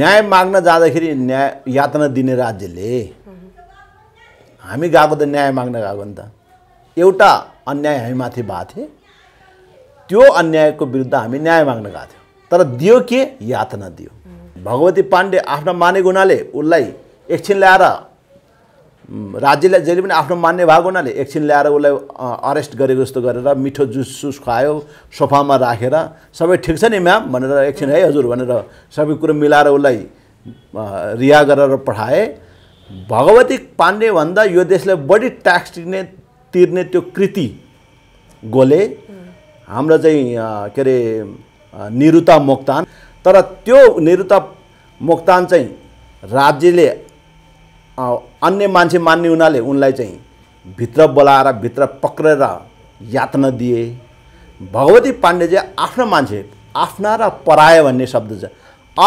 न्याय माग्न जाँदाखेरि न्याय यातना दिने राज्यले हामी गएको त न्याय माग्न गएको नि त एउटा अन्याय हामी माथि भएको थिए त्यो अन्यायको विरुद्ध हामी न्याय माग्न गएको थियौँ तर दियो के यातना दियो भगवती पाण्डे आफ्ना मानेको हुनाले उसलाई एकछिन ल्याएर राज्यलाई जहिले पनि आफ्नो मान्ने भएको हुनाले एकछिन ल्याएर उसलाई अरेस्ट गरेको जस्तो गरेर मिठो जुस सुस खुवायो सोफामा राखेर सबै ठिक छ नि म्याम भनेर एकछिन है हजुर भनेर सबै कुरो मिलाएर उसलाई रिहा गरेर पठाए भगवती पाण्डेभन्दा यो देशले बढी ट्याक्स तिर्ने तिर्ने त्यो कृति गोले हाम्रो चाहिँ के अरे निरुता मोक्तान तर त्यो निरुता मोक्तान चाहिँ राज्यले अन्य मान्छे मान्ने हुनाले उनलाई चाहिँ भित्र बोलाएर भित्र पक्रेर यातना दिए भगवती पाण्डे चाहिँ आफ्ना मान्छे आफ्ना र पराय भन्ने शब्द छ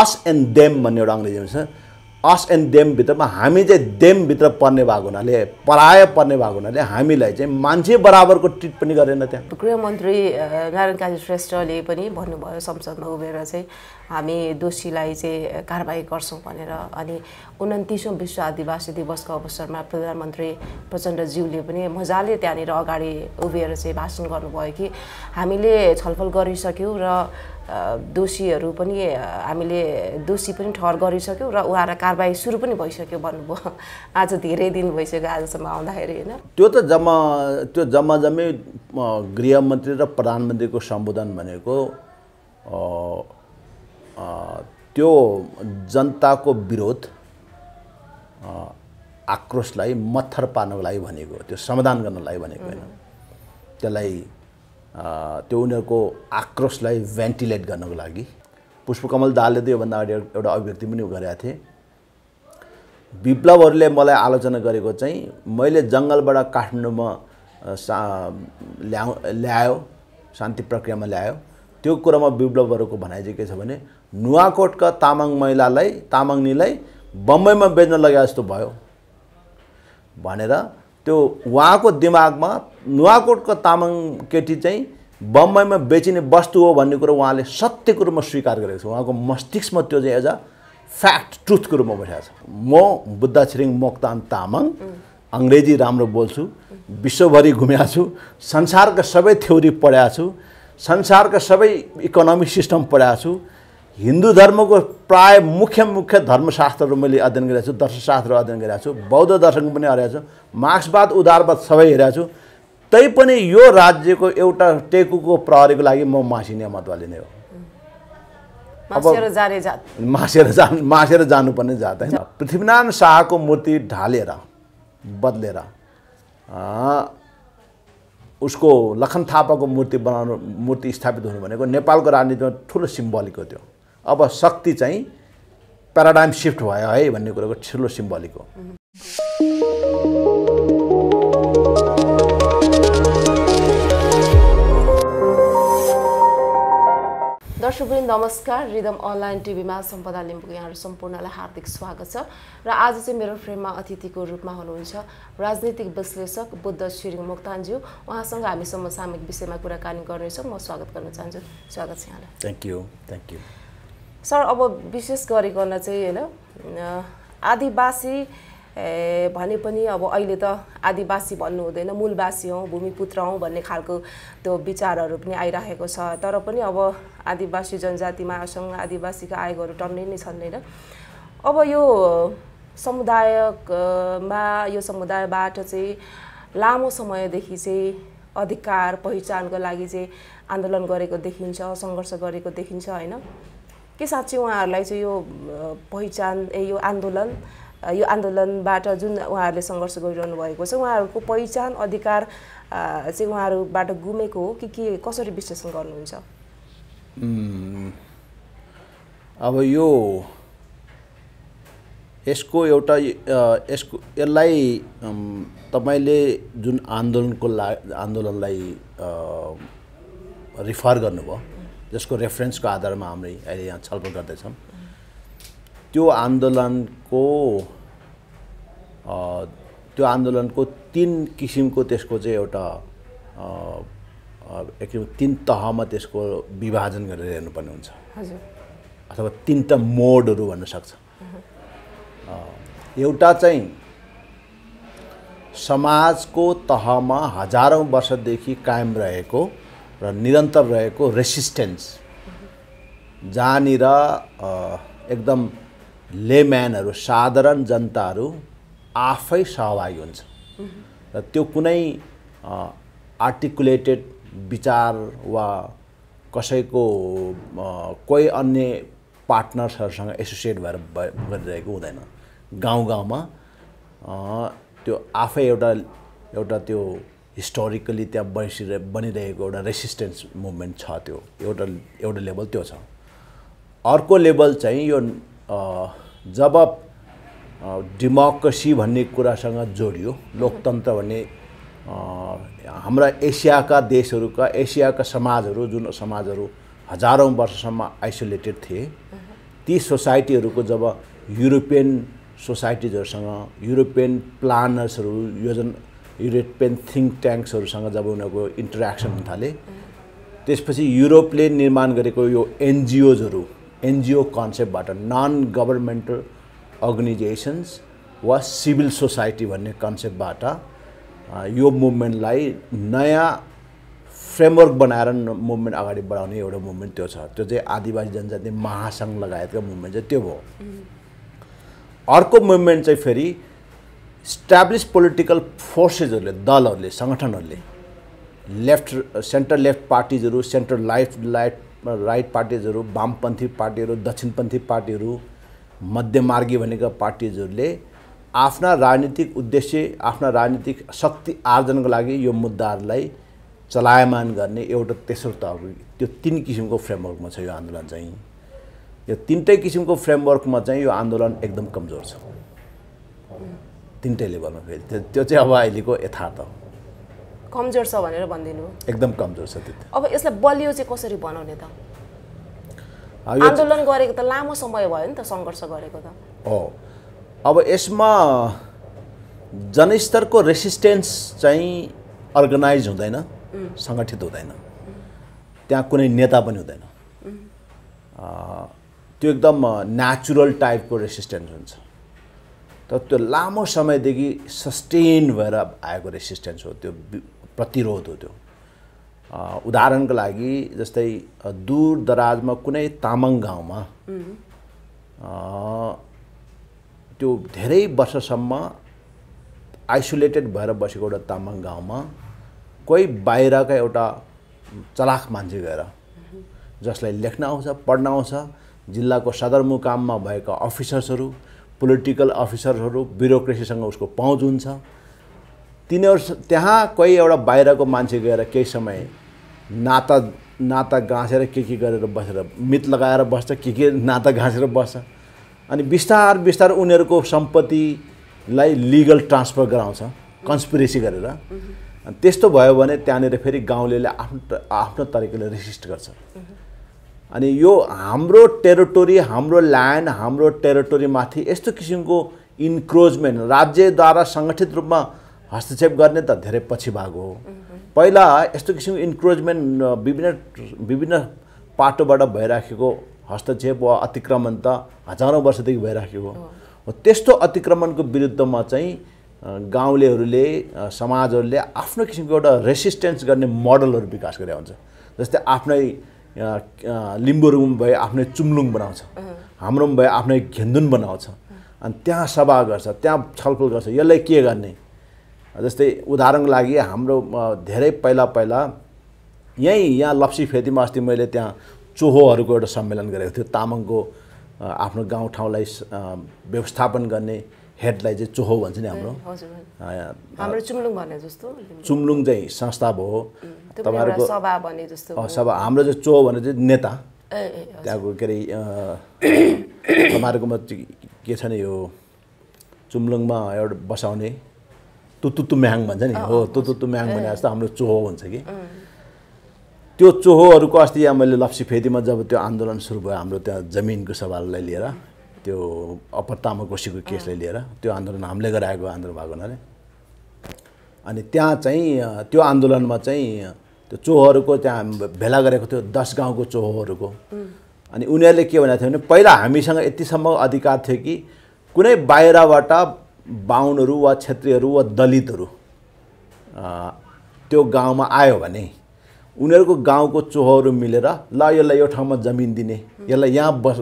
अस एन्ड देम भन्ने एउटा अङ्ग्रेजीमा छ अस एन्ड देमभित्रमा हामी चाहिँ देमभित्र पर्ने भएको हुनाले पराय पर्ने भएको हुनाले हामीलाई चाहिँ मान्छे बराबरको ट्रिट पनि गरेन त्यहाँ गृहमन्त्री नारायण काजी श्रेष्ठले पनि भन्नुभयो संसदमा उभिएर चाहिँ हामी दोषीलाई चाहिँ कारवाही गर्छौँ भनेर अनि उन्तिसौँ विश्व आदिवासी दिवसको अवसरमा प्रधानमन्त्री प्रचण्डज्यूले पनि मजाले त्यहाँनिर अगाडि उभिएर चाहिँ भाषण गर्नुभयो कि हामीले छलफल गरिसक्यौँ र दोषीहरू पनि हामीले दोषी पनि ठहर गरिसक्यौँ र उहाँहरू कारवाही सुरु पनि भइसक्यो भन्नुभयो आज धेरै दिन भइसक्यो आजसम्म आउँदाखेरि होइन त्यो त जम्मा त्यो जम्मा जम्मै गृहमन्त्री र प्रधानमन्त्रीको सम्बोधन भनेको त्यो जनताको विरोध आक्रोशलाई मत्थर पार्नको लागि भनेको त्यो समाधान गर्नलाई भनेको होइन त्यसलाई त्यो उनीहरूको आक्रोशलाई भेन्टिलेट गर्नको लागि पुष्पकमल दालले त योभन्दा अगाडि एउटा अभिव्यक्ति पनि गरेका थिए विप्लवहरूले मलाई आलोचना गरेको चाहिँ मैले जङ्गलबाट काठमाडौँमा सा ल्याउ ल्यायो शान्ति प्रक्रियामा ल्यायो त्यो कुरामा विप्लवहरूको भनाइ चाहिँ के छ भने नुवाकोटका तामाङ महिलालाई तामाङनीलाई बम्बईमा बेच्न लगाए जस्तो भयो भनेर त्यो उहाँको दिमागमा नुवाकोटको तामाङ केटी चाहिँ बम्बईमा बेचिने वस्तु हो भन्ने कुरो उहाँले सत्यको रूपमा स्वीकार गरेको छ उहाँको मस्तिष्कमा त्यो चाहिँ एज अ फ्याक्ट ट्रुथको रूपमा बसेको छ म बुद्ध छिरिङ मोक्तान तामाङ अङ्ग्रेजी राम्रो बोल्छु विश्वभरि घुम्याएको छु संसारका सबै थ्योरी पढाएको छु संसारका सबै इकोनोमिक सिस्टम पढाएको छु हिन्दू धर्मको प्राय मुख्य मुख्य धर्मशास्त्रहरू मैले अध्ययन गरेको छु दर्शनशास्त्र अध्ययन गरिरहेको छु बौद्ध दर्शन पनि हराएको छु मार्क्सवाद उदारवाद सबै हेरेको छु तैपनि यो राज्यको एउटा टेकुको प्रहरीको लागि म मासिने मतवाले नै हो अब मासेर जा मासेर जानुपर्ने जात होइन पृथ्वीनारायण शाहको मूर्ति ढालेर बदलेर उसको लखन थापाको मूर्ति बनाउनु मूर्ति स्थापित हुनु भनेको नेपालको राजनीतिमा ठुलो सिम्बलिक हो त्यो अब शक्ति चाहिँ प्याराडाइम सिफ्ट भयो है भन्ने कुरोको ठुलो सिम्बलिक हो दर्शकवृन्द नमस्कार रिदम अनलाइन टिभीमा सम्पदा लिम्बूको यहाँहरू सम्पूर्णलाई हार्दिक स्वागत छ र आज चाहिँ मेरो फ्रेममा अतिथिको रूपमा हुनुहुन्छ राजनीतिक विश्लेषक बुद्ध छिरिङ मोक्तानज्यू उहाँसँग हामी समसामयिक विषयमा कुराकानी गर्नेछौँ म स्वागत गर्न चाहन्छु स्वागत छ यहाँलाई thank you thank you sir अब विशेष गरिकन चाहिँ होइन आदिवासी भने पनि अब अहिले त आदिवासी भन्नु हुँदैन मूलवासी हौँ भूमिपुत्र हौँ भन्ने खालको त्यो विचारहरू पनि आइराखेको छ तर पनि अब आदिवासी जनजातिमा महासङ्घ आदिवासीका आयोगहरू टन्नै नै छन् होइन अब यो समुदायमा यो समुदायबाट चाहिँ लामो समयदेखि चाहिँ अधिकार पहिचानको लागि चाहिँ आन्दोलन गरेको देखिन्छ सङ्घर्ष गरेको देखिन्छ होइन के साँच्चै उहाँहरूलाई चाहिँ यो पहिचान ए यो आन्दोलन यो आन्दोलनबाट जुन उहाँहरूले सङ्घर्ष गरिरहनु भएको छ उहाँहरूको पहिचान अधिकार चाहिँ उहाँहरूबाट गुमेको हो कि के कसरी विश्लेषण गर्नुहुन्छ अब यो यसको एउटा यसको यसलाई तपाईँले जुन आन्दोलनको ला आन्दोलनलाई रिफर गर्नुभयो जसको रेफरेन्सको आधारमा हामी अहिले यहाँ छलफल गर्दैछौँ त्यो आन्दोलनको त्यो आन्दोलनको तिन किसिमको त्यसको चाहिँ एउटा एक तिन तहमा त्यसको विभाजन गरेर हेर्नुपर्ने हुन्छ अथवा तिनवटा मोडहरू भन्न सक्छ एउटा चाहिँ समाजको तहमा हजारौँ वर्षदेखि कायम रहेको र निरन्तर रहेको रेसिस्टेन्स जहाँनिर एकदम लेम्यानहरू साधारण जनताहरू आफै सहभागी हुन्छ र त्यो कुनै आर्टिकुलेटेड विचार वा कसैको कोही अन्य पार्टनर्सहरूसँग एसोसिएट भएर गरिरहेको हुँदैन गाउँ गाउँमा त्यो आफै एउटा एउटा त्यो हिस्टोरिकली त्यहाँ बसिरहे बनिरहेको एउटा रेसिस्टेन्स मुभमेन्ट छ त्यो एउटा एउटा लेभल त्यो छ अर्को लेभल चाहिँ यो जब डेमोक्रेसी भन्ने कुरासँग जोडियो लोकतन्त्र भन्ने हाम्रा एसियाका देशहरूका एसियाका समाजहरू जुन समाजहरू हजारौँ वर्षसम्म आइसोलेटेड थिए ती सोसाइटीहरूको जब युरोपियन सोसाइटिजहरूसँग युरोपियन प्लानर्सहरू योजन युरोपियन थिङ्क ट्याङ्क्सहरूसँग जब उनीहरूको इन्टरेक्सन हुन थाले त्यसपछि युरोपले निर्माण गरेको यो एनजिओजहरू एनजिओ कन्सेप्टबाट नन गभर्मेन्टल अर्गनाइजेसन्स वा सिभिल सोसाइटी भन्ने कन्सेप्टबाट यो मुभमेन्टलाई नयाँ फ्रेमवर्क बनाएर मुभमेन्ट अगाडि बढाउने एउटा मुभमेन्ट त्यो छ त्यो चाहिँ आदिवासी जनजाति महासङ्घ लगायतको मुभमेन्ट चाहिँ त्यो भयो अर्को मुभमेन्ट चाहिँ फेरि स्ट्याब्लिस पोलिटिकल फोर्सेसहरूले दलहरूले सङ्गठनहरूले लेफ्ट सेन्टर लेफ्ट पार्टिजहरू सेन्टर लाइफ लाइट राइट पार्टिजहरू वामपन्थी पार्टीहरू दक्षिणपन्थी पार्टीहरू मध्यमार्गी भनेका पार्टिजहरूले आफ्ना राजनीतिक उद्देश्य आफ्ना राजनीतिक शक्ति आर्जनको लागि यो मुद्दाहरूलाई चलायमान गर्ने एउटा तेस्रो तह त्यो तिन किसिमको फ्रेमवर्कमा छ यो आन्दोलन चाहिँ यो तिनटै किसिमको फ्रेमवर्कमा चाहिँ यो आन्दोलन एकदम कमजोर छ तिनटै लेभलमा फेरि त्यो चाहिँ अब अहिलेको यथार्थ हो कमजोर छ भनेर भनिदिनु एकदम कमजोर छ अब यसलाई बलियो चाहिँ कसरी बनाउने त आन्दोलन गरेको त लामो समय भयो नि त सङ्घर्ष गरेको त हो अब यसमा जनस्तरको रेसिस्टेन्स चाहिँ अर्गनाइज हुँदैन सङ्गठित हुँदैन त्यहाँ कुनै नेता पनि हुँदैन त्यो एकदम नेचुरल टाइपको रेसिस्टेन्स हुन्छ तर त्यो लामो समयदेखि सस्टेन भएर आएको रेसिस्टेन्स हो त्यो प्रतिरोध हो त्यो उदाहरणको लागि जस्तै दूर दराजमा कुनै तामाङ गाउँमा त्यो धेरै वर्षसम्म आइसोलेटेड भएर बसेको एउटा तामाङ गाउँमा कोही बाहिरका एउटा चलाख मान्छे गएर जसलाई लेख्न आउँछ पढ्न आउँछ जिल्लाको सदरमुकाममा भएका अफिसर्सहरू पोलिटिकल अफिसर्सहरू ब्युरोक्रेसीसँग उसको पहुँच हुन्छ तिनीहरू त्यहाँ कोही एउटा बाहिरको मान्छे गएर केही समय नाता नाता गाँसेर के के गरेर बसेर मित लगाएर बस्छ के के नाता घाँसेर बस्छ अनि बिस्तार बिस्तार उनीहरूको सम्पत्तिलाई लिगल ट्रान्सफर गराउँछ कन्सपिरेसी गरेर त्यस्तो भयो भने त्यहाँनिर फेरि गाउँले आफ्नो आफ्नो तरिकाले रेसिस्ट गर्छ अनि यो हाम्रो टेरिटोरी हाम्रो ल्यान्ड हाम्रो टेरिटोरीमाथि यस्तो किसिमको इन्क्रोचमेन्ट राज्यद्वारा सङ्गठित रूपमा हस्तक्षेप गर्ने त धेरै पछि भाग हो पहिला यस्तो किसिमको इन्क्रोचमेन्ट विभिन्न विभिन्न पाटोबाट भइराखेको हस्तक्षेप वा अतिक्रमण त हजारौँ वर्षदेखि भइराखेको हो त्यस्तो अतिक्रमणको विरुद्धमा चाहिँ गाउँलेहरूले समाजहरूले आफ्नो किसिमको एउटा रेसिस्टेन्स गर्ने मोडलहरू विकास गरे हुन्छ जस्तै आफ्नै लिम्बु रुम भए आफ्नै चुम्लुङ बनाउँछ पनि भए आफ्नै घेन्दुन बनाउँछ अनि त्यहाँ सभा गर्छ त्यहाँ छलफल गर्छ यसलाई के गर्ने जस्तै उदाहरणको लागि हाम्रो धेरै पहिला पहिला यहीँ यहाँ लप्सी फेदीमा अस्ति मैले त्यहाँ चोहोहरूको एउटा सम्मेलन गरेको थिएँ तामाङको आफ्नो गाउँठाउँलाई व्यवस्थापन गर्ने हेडलाई चाहिँ चोहो भन्छ नि हाम्रो चुम्लुङ भने जस्तो चुम्लुङ चाहिँ संस्था भयो तपाईँहरूको सभा सभा हाम्रो चाहिँ चोहो भने चाहिँ नेता त्यहाँको के अरे तपाईँहरूकोमा के छ नि यो चुम्लुङमा एउटा बसाउने तुतुतु म्याङ भन्छ नि हो तुतुतु म्याङ भने जस्तो हाम्रो चोहो हुन्छ कि त्यो चोहोहरूको अस्ति यहाँ मैले लप्सी फेदीमा जब त्यो आन्दोलन सुरु भयो हाम्रो त्यहाँ जमिनको सवाललाई लिएर त्यो अप्पर कोसीको केसलाई लिएर त्यो आन्दोलन हामीले गराएको आन्दोलन भएको हुनाले अनि त्यहाँ चाहिँ त्यो आन्दोलनमा चाहिँ त्यो चोहोहरूको त्यहाँ भेला गरेको थियो दस गाउँको चोहोहरूको अनि उनीहरूले के भनेको थियो भने पहिला हामीसँग यतिसम्म अधिकार थियो कि कुनै बाहिरबाट बाहुनहरू वा क्षेत्रीयहरू वा दलितहरू त्यो गाउँमा आयो भने उनीहरूको गाउँको चोहोहरू मिलेर ल यसलाई यो ठाउँमा जमिन दिने यसलाई यहाँ बस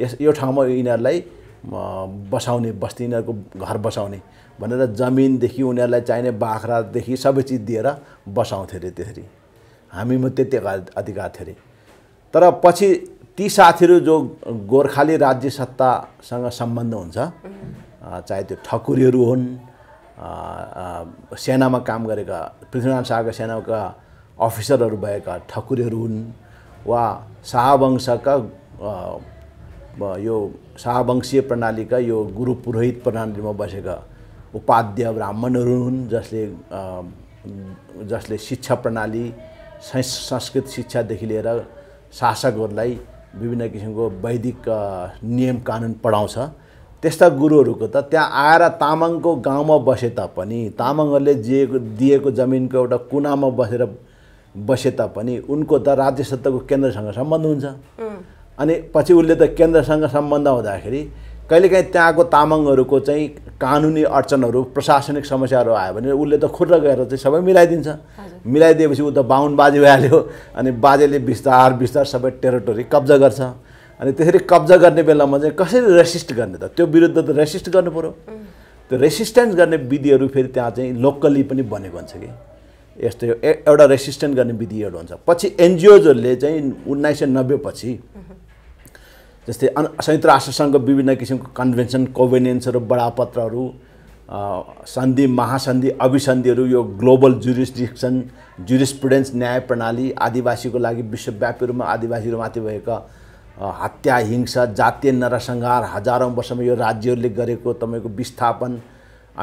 यस यो ठाउँमा यिनीहरूलाई बसाउने बस्ती यिनीहरूको घर बसाउने भनेर जमिनदेखि उनीहरूलाई चाहिने बाख्रादेखि सबै चिज दिएर बसाउँथ्यो अरे त्यसरी हामीमा त्यति अधिकार थियो अरे तर पछि ती साथीहरू जो गोर्खाली राज्य सत्तासँग सम्बन्ध हुन्छ चाहे त्यो ठकुरीहरू हुन् सेनामा काम गरेका पृथ्वीनारायण शाहका सेनाका अफिसरहरू भएका ठकुरीहरू हुन् वा शाहवंशका यो शाहवंशीय प्रणालीका यो गुरु पुरोहित प्रणालीमा बसेका उपाध्य ब्राह्मणहरू हुन् जसले जसले शिक्षा प्रणाली संस्कृत शिक्षादेखि लिएर शासकहरूलाई विभिन्न किसिमको वैदिक नियम कानुन पढाउँछ त्यस्ता गुरुहरूको त त्यहाँ आएर तामाङको गाउँमा बसे तापनि तामाङहरूले जिएको दिएको जमिनको एउटा कुनामा बसेर बसे तापनि उनको त राज्य सत्ताको केन्द्रसँग सम्बन्ध हुन्छ अनि पछि उसले त केन्द्रसँग सम्बन्ध हुँदाखेरि कहिलेकाहीँ त्यहाँको तामाङहरूको चाहिँ कानुनी अडचनहरू प्रशासनिक समस्याहरू आयो भने उसले त खुट्टा गएर चाहिँ सबै मिलाइदिन्छ मिलाइदिएपछि ऊ त बाहुन बाजे भइहाल्यो अनि बाजेले बिस्तार बिस्तार सबै टेरिटोरी कब्जा गर्छ अनि त्यसरी कब्जा गर्ने बेलामा चाहिँ कसरी रेसिस्ट गर्ने त त्यो विरुद्ध त रेसिस्ट गर्नु पऱ्यो त्यो रेसिस्टेन्स गर्ने विधिहरू फेरि त्यहाँ चाहिँ लोकल्ली पनि बनेको हुन्छ कि यस्तो एउटा रेसिस्टेन्ट गर्ने विधिहरू हुन्छ पछि एनजिओजहरूले चाहिँ उन्नाइस सय नब्बे पछि जस्तै अन संयुक्त राष्ट्रसङ्घको विभिन्न किसिमको कन्भेन्सन कोभेनेन्सहरू बडापत्रहरू सन्धि महासन्धि अभिसन्धिहरू यो ग्लोबल जुरिस्डिक्सन जुरिस्प्रुडेन्स न्याय प्रणाली आदिवासीको लागि विश्वव्यापी रूपमा आदिवासीहरूमाथि भएका हत्या हिंसा जातीय नरसंहार हजारौँ वर्षमा यो राज्यहरूले गरेको तपाईँको विस्थापन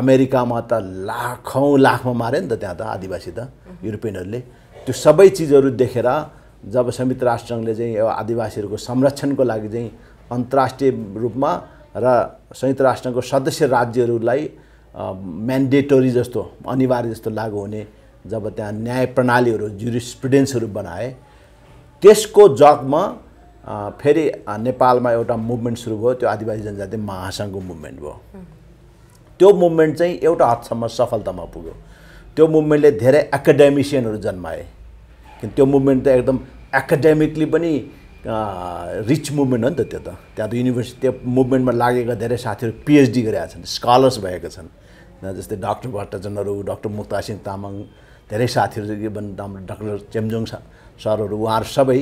अमेरिकामा त लाखौँ लाखमा माऱ्यो नि त त्यहाँ त आदिवासी त युरोपियनहरूले त्यो सबै चिजहरू देखेर जब संयुक्त राष्ट्रसङ्घले चाहिँ यो आदिवासीहरूको संरक्षणको लागि चाहिँ अन्तर्राष्ट्रिय रूपमा र संयुक्त राष्ट्रको सदस्य राज्यहरूलाई म्यान्डेटोरी जस्तो अनिवार्य जस्तो लागु हुने जब त्यहाँ न्याय प्रणालीहरू जुरिस्प्रुडेन्सहरू बनाए त्यसको जगमा फेरि नेपालमा एउटा मुभमेन्ट सुरु भयो त्यो आदिवासी जनजाति महासङ्घको मुभमेन्ट भयो त्यो मुभमेन्ट चाहिँ एउटा हदसम्म सफलतामा पुग्यो त्यो मुभमेन्टले धेरै एकाडेमिसियनहरू जन्माए किन त्यो मुभमेन्ट त एकदम एकाडेमिकली पनि रिच मुभमेन्ट हो नि त त्यो त त्यहाँ त युनिभर्सिटी त्यो मुभमेन्टमा लागेका धेरै साथीहरू पिएचडी गरेका छन् स्कलर्स भएका छन् जस्तै डाक्टर भट्टाचन्दहरू डक्टर मुक्ता तामाङ धेरै साथीहरू इभन डाक्टर चेम्जोङ सरहरू उहाँहरू सबै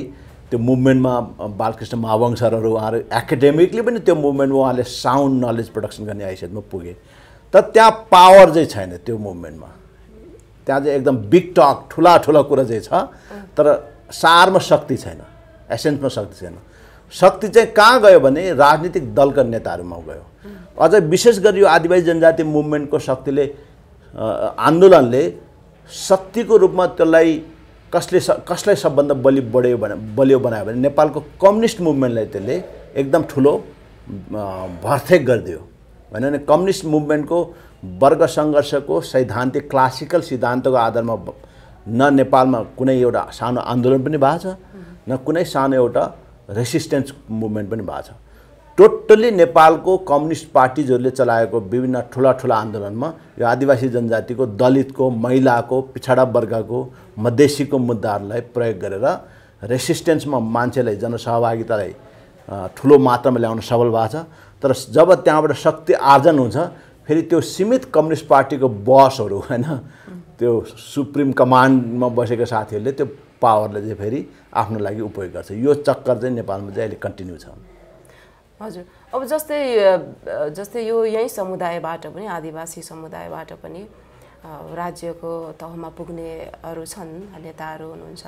त्यो मुभमेन्टमा बालकृष्ण मावङ सरहरू उहाँहरू एकाडेमिकली पनि त्यो मुभमेन्टमा उहाँले साउन्ड नलेज प्रडक्सन गर्ने हैसियतमा पुगे तर त्यहाँ पावर चाहिँ छैन त्यो मुभमेन्टमा त्यहाँ चाहिँ एकदम बिग टक ठुला ठुला कुरा चाहिँ छ तर सारमा शक्ति छैन एसेन्समा शक्ति छैन शक्ति चाहिँ कहाँ गयो भने राजनीतिक दलका नेताहरूमा गयो अझ विशेष गरी यो आदिवासी जनजाति मुभमेन्टको शक्तिले आन्दोलनले शक्तिको रूपमा त्यसलाई कसले स कसलाई सबभन्दा बलि बढ्यो भने बलियो बनायो भने नेपालको कम्युनिस्ट मुभमेन्टलाई त्यसले एकदम ठुलो भर्थेक गरिदियो होइन भने कम्युनिस्ट मुभमेन्टको वर्ग सङ्घर्षको सैद्धान्तिक क्लासिकल सिद्धान्तको आधारमा न नेपालमा कुनै एउटा सानो आन्दोलन पनि भएको छ न कुनै सानो एउटा रेसिस्टेन्स मुभमेन्ट पनि भएको छ टोटल्ली नेपालको कम्युनिस्ट पार्टिजहरूले चलाएको विभिन्न ठुला ठुला आन्दोलनमा यो आदिवासी जनजातिको दलितको महिलाको पिछडा वर्गको मधेसीको मुद्दाहरूलाई प्रयोग गरेर रेसिस्टेन्समा मान्छेलाई जनसहभागितालाई ठुलो मात्रामा ल्याउन सफल भएको छ तर जब त्यहाँबाट शक्ति आर्जन हुन्छ फेरि त्यो सीमित कम्युनिस्ट पार्टीको बसहरू होइन त्यो सुप्रिम कमान्डमा बसेको साथीहरूले त्यो पावरले चाहिँ फेरि आफ्नो लागि उपयोग गर्छ यो चक्कर चाहिँ नेपालमा चाहिँ अहिले कन्टिन्यू छ हजुर अब जस्तै जस्तै यो यही समुदायबाट पनि आदिवासी समुदायबाट पनि राज्यको तहमा पुग्नेहरू छन् नेताहरू हुनुहुन्छ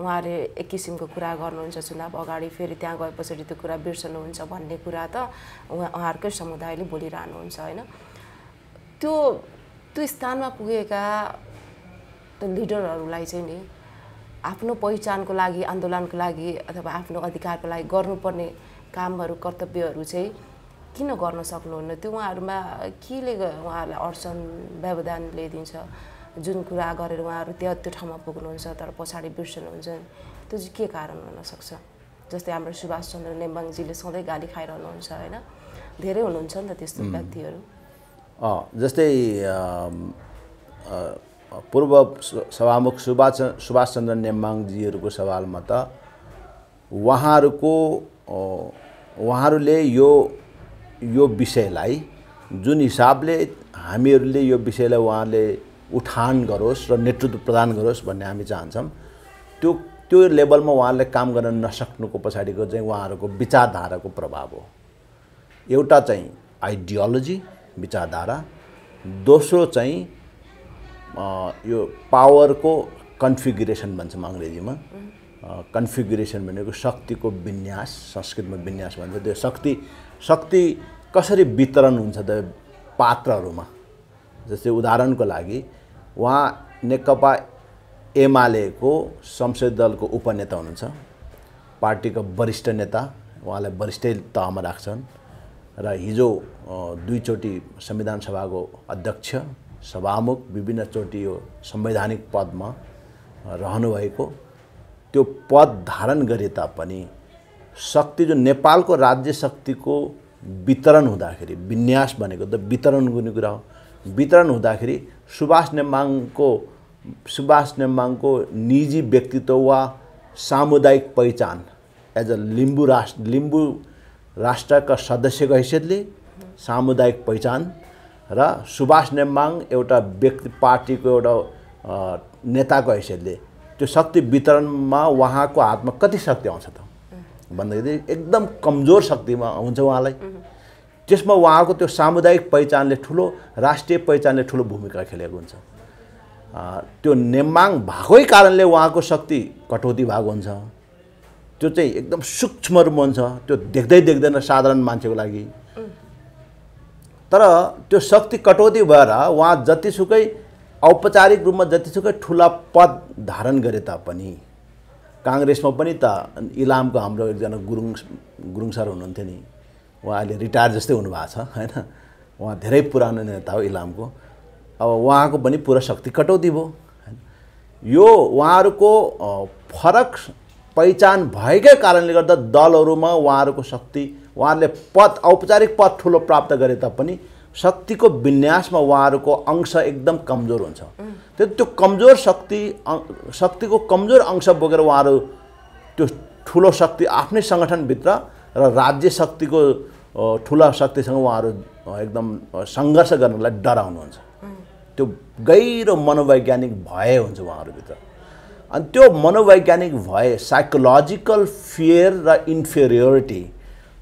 उहाँले एक किसिमको कुरा गर्नुहुन्छ चुनाव अगाडि फेरि त्यहाँ गए पछाडि त्यो कुरा बिर्सनुहुन्छ भन्ने कुरा त उहाँ उहाँहरूकै समुदायले बोलिरहनुहुन्छ होइन त्यो त्यो स्थानमा पुगेका लिडरहरूलाई चाहिँ नि आफ्नो पहिचानको लागि आन्दोलनको लागि अथवा आफ्नो अधिकारको लागि गर्नुपर्ने कामहरू कर्तव्यहरू चाहिँ किन गर्न सक्नुहुन्न त्यो उहाँहरूमा केले उहाँहरूलाई अडचन व्यवधान ल्याइदिन्छ जुन कुरा गरेर उहाँहरू त्यहाँ त्यो ठाउँमा पुग्नुहुन्छ तर पछाडि बिर्सनुहुन्छ त्यो चाहिँ के कारण हुनसक्छ जस्तै हाम्रो सुभाषचन्द्र नेम्बाङजीले सधैँ गाली खाइरहनुहुन्छ होइन धेरै हुनुहुन्छ नि त त्यस्तो व्यक्तिहरू जस्तै पूर्व सभामुख सुभाष सुभाष चन्द्र नेम्बाङजीहरूको सवालमा त उहाँहरूको उहाँहरूले यो यो विषयलाई जुन हिसाबले हामीहरूले यो विषयलाई उहाँले उठान गरोस् र नेतृत्व प्रदान गरोस् भन्ने हामी चाहन्छौँ त्यो त्यो लेभलमा उहाँहरूले काम गर्न नसक्नुको पछाडिको चाहिँ उहाँहरूको विचारधाराको प्रभाव हो एउटा चाहिँ आइडियोलोजी विचारधारा दोस्रो चाहिँ यो पावरको कन्फिगुरेसन भन्छौँ अङ्ग्रेजीमा कन्फिगुरेसन भनेको शक्तिको विन्यास संस्कृतमा विन्यास भन्छ त्यो शक्ति शक्ति कसरी वितरण हुन्छ त पात्रहरूमा जस्तै उदाहरणको लागि उहाँ नेकपा एमालेको संसदीय दलको उपनेता हुनुहुन्छ पार्टीको वरिष्ठ नेता उहाँलाई वरिष्ठै तहमा राख्छन् र हिजो दुईचोटि संविधान सभाको अध्यक्ष सभामुख विभिन्नचोटि यो संवैधानिक पदमा रहनुभएको त्यो पद धारण गरे तापनि शक्ति जो नेपालको राज्य शक्तिको वितरण हुँदाखेरि विन्यास भनेको त वितरण गर्ने कुरा हो वितरण हुँदाखेरि सुभाष नेमाङको सुभाष नेम्बाङको निजी व्यक्तित्व वा सामुदायिक पहिचान एज अ लिम्बू राष्ट्र लिम्बू राष्ट्रका सदस्यको हैसियतले सामुदायिक पहिचान र सुभाष नेम्बाङ एउटा व्यक्ति पार्टीको एउटा नेताको हैसियतले त्यो शक्ति वितरणमा उहाँको हातमा कति शक्ति आउँछ त भन्दाखेरि एकदम कमजोर शक्तिमा हुन्छ उहाँलाई त्यसमा उहाँको त्यो सामुदायिक पहिचानले ठुलो राष्ट्रिय पहिचानले ठुलो भूमिका खेलेको हुन्छ त्यो नेमाङ भएकै कारणले उहाँको शक्ति कटौती भएको हुन्छ त्यो चाहिँ एकदम सूक्ष्म रूपमा हुन्छ त्यो देख्दै देख्दैन साधारण मान्छेको लागि तर त्यो शक्ति कटौती भएर उहाँ जतिसुकै औपचारिक रूपमा जतिसुकै ठुला पद धारण गरे तापनि काङ्ग्रेसमा पनि त इलामको हाम्रो एकजना गुरुङ गुरुङ सर हुनुहुन्थ्यो नि उहाँ अहिले रिटायर जस्तै हुनुभएको छ होइन उहाँ धेरै पुरानो नेता हो इलामको अब उहाँको पनि पुरा शक्ति कटौती भयो होइन यो उहाँहरूको फरक पहिचान भएकै कारणले गर्दा दलहरूमा उहाँहरूको शक्ति उहाँहरूले पद औपचारिक पद ठुलो प्राप्त गरे तापनि शक्तिको विन्यासमा उहाँहरूको अंश एकदम कमजोर हुन्छ त्यो त्यो कमजोर शक्ति शक्तिको कमजोर अंश बोकेर उहाँहरू त्यो ठुलो शक्ति आफ्नै सङ्गठनभित्र र राज्य शक्तिको ठुला शक्तिसँग उहाँहरू एकदम सङ्घर्ष गर्नलाई डराउनुहुन्छ त्यो गहिरो मनोवैज्ञानिक भय हुन्छ उहाँहरूभित्र अनि त्यो मनोवैज्ञानिक भय साइकोलोजिकल फियर र इन्फेरियोरिटी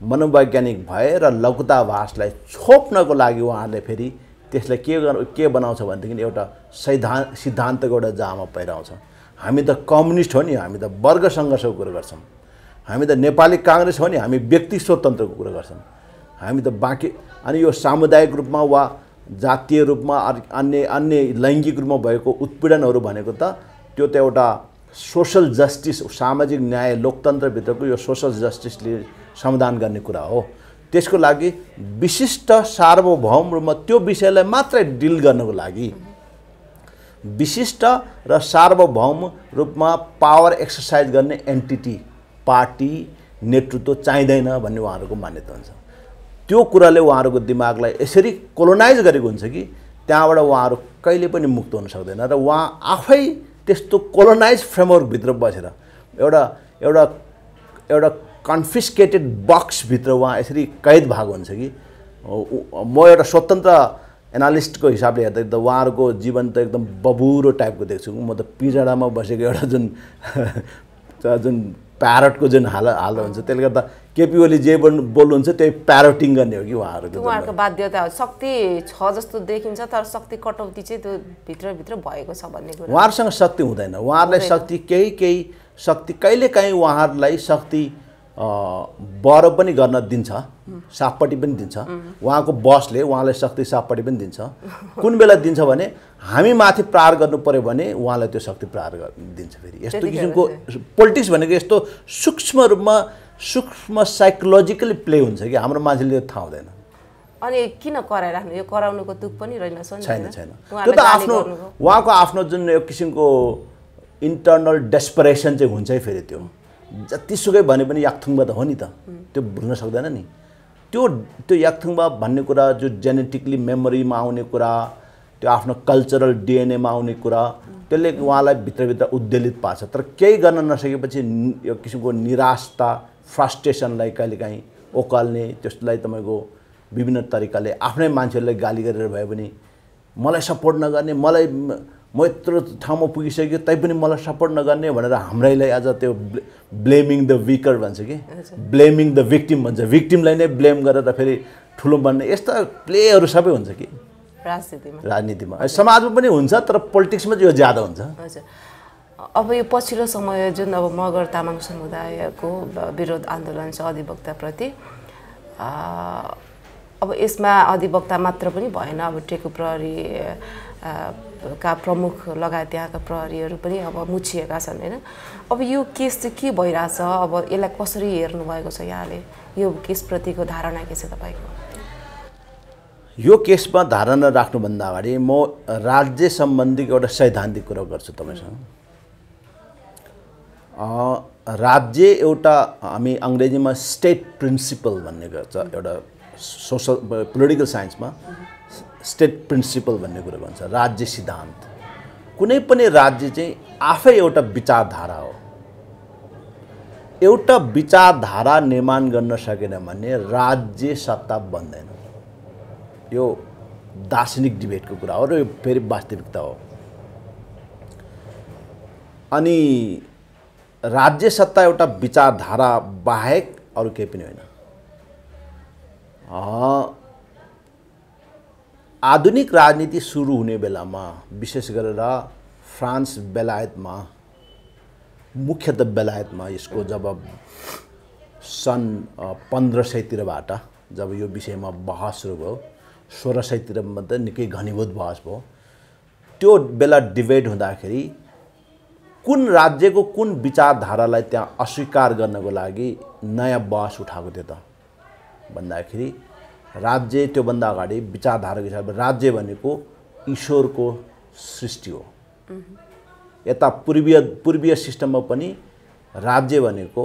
मनोवैज्ञानिक भए र लघुताभाषलाई छोप्नको लागि उहाँहरूले फेरि त्यसलाई के गर्नु के बनाउँछ भनेदेखि एउटा सैद्धान् सिद्धान्तको एउटा जामा पहिराउँछ हामी त कम्युनिस्ट हो नि हामी त वर्ग सङ्घर्षको कुरो गर्छौँ हामी त नेपाली काङ्ग्रेस हो नि हामी व्यक्ति स्वतन्त्रको कुरो गर्छौँ हामी त बाँकी अनि यो सामुदायिक रूपमा वा जातीय रूपमा अन्य अन्य लैङ्गिक रूपमा भएको उत्पीडनहरू भनेको त त्यो त एउटा सोसल जस्टिस सामाजिक न्याय लोकतन्त्रभित्रको यो सोसल जस्टिसले समाधान गर्ने कुरा हो त्यसको लागि विशिष्ट सार्वभौम रूपमा त्यो विषयलाई मात्रै डिल गर्नको लागि विशिष्ट र सार्वभौम रूपमा पावर एक्सर्साइज गर्ने एन्टिटी पार्टी नेतृत्व चाहिँदैन भन्ने उहाँहरूको मान्यता हुन्छ त्यो कुराले उहाँहरूको दिमागलाई यसरी कोलोनाइज गरेको हुन्छ कि त्यहाँबाट उहाँहरू कहिले पनि मुक्त हुन सक्दैन र उहाँ आफै त्यस्तो कोलोनाइज फ्रेमवर्कभित्र बसेर एउटा एउटा एउटा कन्फिस्केटेड बक्सभित्र उहाँ यसरी कैद भएको हुन्छ कि म एउटा स्वतन्त्र एनालिस्टको हिसाबले हेर्दा उहाँहरूको जीवन त एकदम बबुरो टाइपको देख्छु म त पिजडामा बसेको एउटा जुन जुन प्यारटको जुन हाल हाल हुन्छ त्यसले गर्दा केपी ओली जे बोल्नुहुन्छ त्यही प्यारोटिङ गर्ने हो कि उहाँहरूको उहाँहरूको बाध्यता शक्ति छ जस्तो देखिन्छ तर शक्ति कटौती चाहिँ त्यो भित्रभित्र भएको छ भन्ने कुरा उहाँहरूसँग शक्ति हुँदैन उहाँहरूलाई शक्ति केही केही शक्ति कहिलेकाहीँ उहाँहरूलाई शक्ति बर पनि गर्न दिन्छ सापपट्टि पनि दिन्छ उहाँको बसले उहाँलाई शक्ति सापपट्टि पनि दिन्छ कुन बेला दिन्छ भने हामी माथि प्रहार गर्नु पऱ्यो भने उहाँलाई त्यो शक्ति प्रहार दिन्छ फेरि यस्तो किसिमको पोलिटिक्स भनेको यस्तो सूक्ष्म रूपमा सूक्ष्म साइकोलोजिकली प्ले हुन्छ कि हाम्रो मान्छेले यो थाहा हुँदैन अनि किन कराइराख्नु यो कराउनुको तुक पनि रहेन छैन छैन त्यो त आफ्नो उहाँको आफ्नो जुन यो किसिमको इन्टर्नल डेस्परेसन चाहिँ हुन्छ है फेरि त्यो जतिसुकै भने पनि याक्थुङ्बा त हो नि त त्यो भुल्न सक्दैन नि त्यो त्यो याक्थुङ्बा भन्ने कुरा जो जेनेटिकली मेमोरीमा आउने कुरा त्यो आफ्नो कल्चरल डिएनएमा आउने कुरा त्यसले उहाँलाई भित्रभित्र उद्वेलित पार्छ तर केही गर्न नसकेपछि यो किसिमको निराशता फ्रस्ट्रेसनलाई कहिलेकाहीँ ओकाल्ने त्यसलाई तपाईँको विभिन्न तरिकाले आफ्नै मान्छेहरूलाई गाली गरेर भए पनि मलाई सपोर्ट नगर्ने मलाई म यत्रो ठाउँमा पुगिसक्यो पनि मलाई सपोर्ट नगर्ने भनेर हाम्रैलाई आज त्यो ब्लेमिङ द विकर भन्छ कि ब्लेमिङ द भिक्टिम भन्छ भिक्टिमलाई नै ब्लेम गरेर फेरि ठुलो बन्ने यस्ता प्लेहरू सबै हुन्छ कि राजनीतिमा राजनीतिमा समाजमा पनि हुन्छ तर पोलिटिक्समा चाहिँ यो ज्यादा हुन्छ अब यो पछिल्लो समय जुन अब मगर तामाङ समुदायको विरोध आन्दोलन छ अधिवक्ताप्रति अब यसमा अधिवक्ता मात्र पनि भएन अब टेकु प्रहरी का प्रमुख लगायत त्यहाँका प्रहरीहरू पनि अब मुछिएका छन् होइन अब यो केस चाहिँ के भइरहेछ अब यसलाई कसरी हेर्नुभएको छ यहाँले यो केसप्रतिको धारणा के छ तपाईँको यो केसमा धारणा राख्नुभन्दा अगाडि म राज्य सम्बन्धी एउटा सैद्धान्तिक कुरो गर्छु तपाईँसँग राज्य एउटा हामी अङ्ग्रेजीमा स्टेट प्रिन्सिपल भन्ने गर्छ एउटा सोसल पोलिटिकल साइन्समा स्टेट प्रिन्सिपल भन्ने कुरो भन्छ राज्य सिद्धान्त कुनै पनि राज्य चाहिँ आफै एउटा विचारधारा हो एउटा विचारधारा निर्माण गर्न सकेन भने राज्य सत्ता बन्दैन यो दार्शनिक डिबेटको कुरा हो र यो फेरि वास्तविकता हो अनि राज्य सत्ता एउटा विचारधारा बाहेक अरू केही पनि होइन आधुनिक राजनीति सुरु हुने बेलामा विशेष गरेर फ्रान्स बेलायतमा मुख्यत बेलायतमा यसको जब सन् पन्ध्र सयतिरबाट जब यो विषयमा बहस सुरु भयो सोह्र सयतिर मात्रै निकै घनीभूत बहस भयो त्यो बेला डिबेट हुँदाखेरि कुन राज्यको कुन विचारधारालाई त्यहाँ अस्वीकार गर्नको लागि नयाँ बहस उठाएको थियो त भन्दाखेरि राज्य त्योभन्दा अगाडि विचारधाराको हिसाबले राज्य भनेको ईश्वरको सृष्टि हो यता पूर्वीय पूर्वीय सिस्टममा पनि राज्य भनेको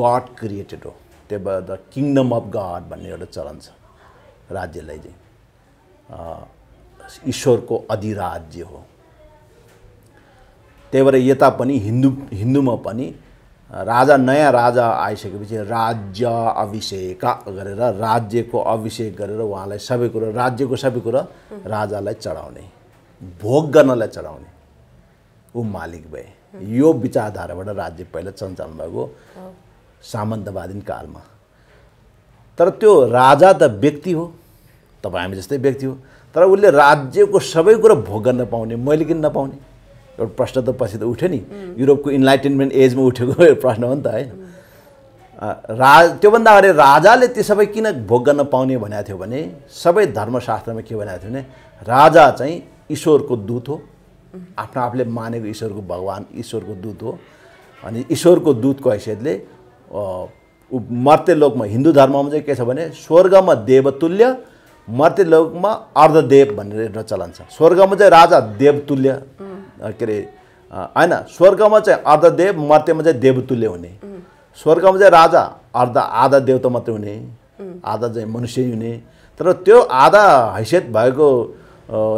गड क्रिएटेड हो त्यही भएर द किङडम अफ गड भन्ने एउटा चलन छ राज्यलाई चाहिँ ईश्वरको अधिराज्य हो त्यही भएर यता पनि हिन्दू हिन्दूमा पनि राजा नयाँ राजा आइसकेपछि राज्य अभिषेक गरेर राज्यको अभिषेक गरेर उहाँलाई सबै कुरो राज्यको सबै कुरो राजालाई चढाउने भोग गर्नलाई चढाउने ऊ मालिक भए यो विचारधाराबाट राज्य पहिला सञ्चालन भएको सामन्तवादीन कालमा तर त्यो राजा त व्यक्ति हो तपाईँ हामी जस्तै व्यक्ति हो तर उसले राज्यको सबै कुरो भोग गर्न पाउने मैले किन नपाउने एउटा प्रश्न त पछि त उठ्यो नि युरोपको इन्लाइटेनमेन्ट एजमा उठेको प्रश्न हो नि त होइन रा त्योभन्दा अगाडि राजाले त्यो सबै किन भोग गर्न पाउने भनेको थियो भने सबै धर्मशास्त्रमा के भनेको थियो भने राजा चाहिँ ईश्वरको दूत हो आफ्नो आफूले मानेको ईश्वरको भगवान् ईश्वरको दूत हो अनि ईश्वरको दूतको हैसियतले मर्त्यलोकमा हिन्दू धर्ममा चाहिँ के छ भने स्वर्गमा देवतुल्य मर्त्यलोकमा अर्धदेव भनेर चलन छ स्वर्गमा चाहिँ राजा देवतुल्य के अरे होइन स्वर्गमा चाहिँ अर्धदेव मध्यमा चाहिँ देवतुल्य हुने स्वर्गमा चाहिँ राजा अर्ध आधा देवता मात्रै हुने आधा चाहिँ मनुष्य हुने तर त्यो आधा हैसियत भएको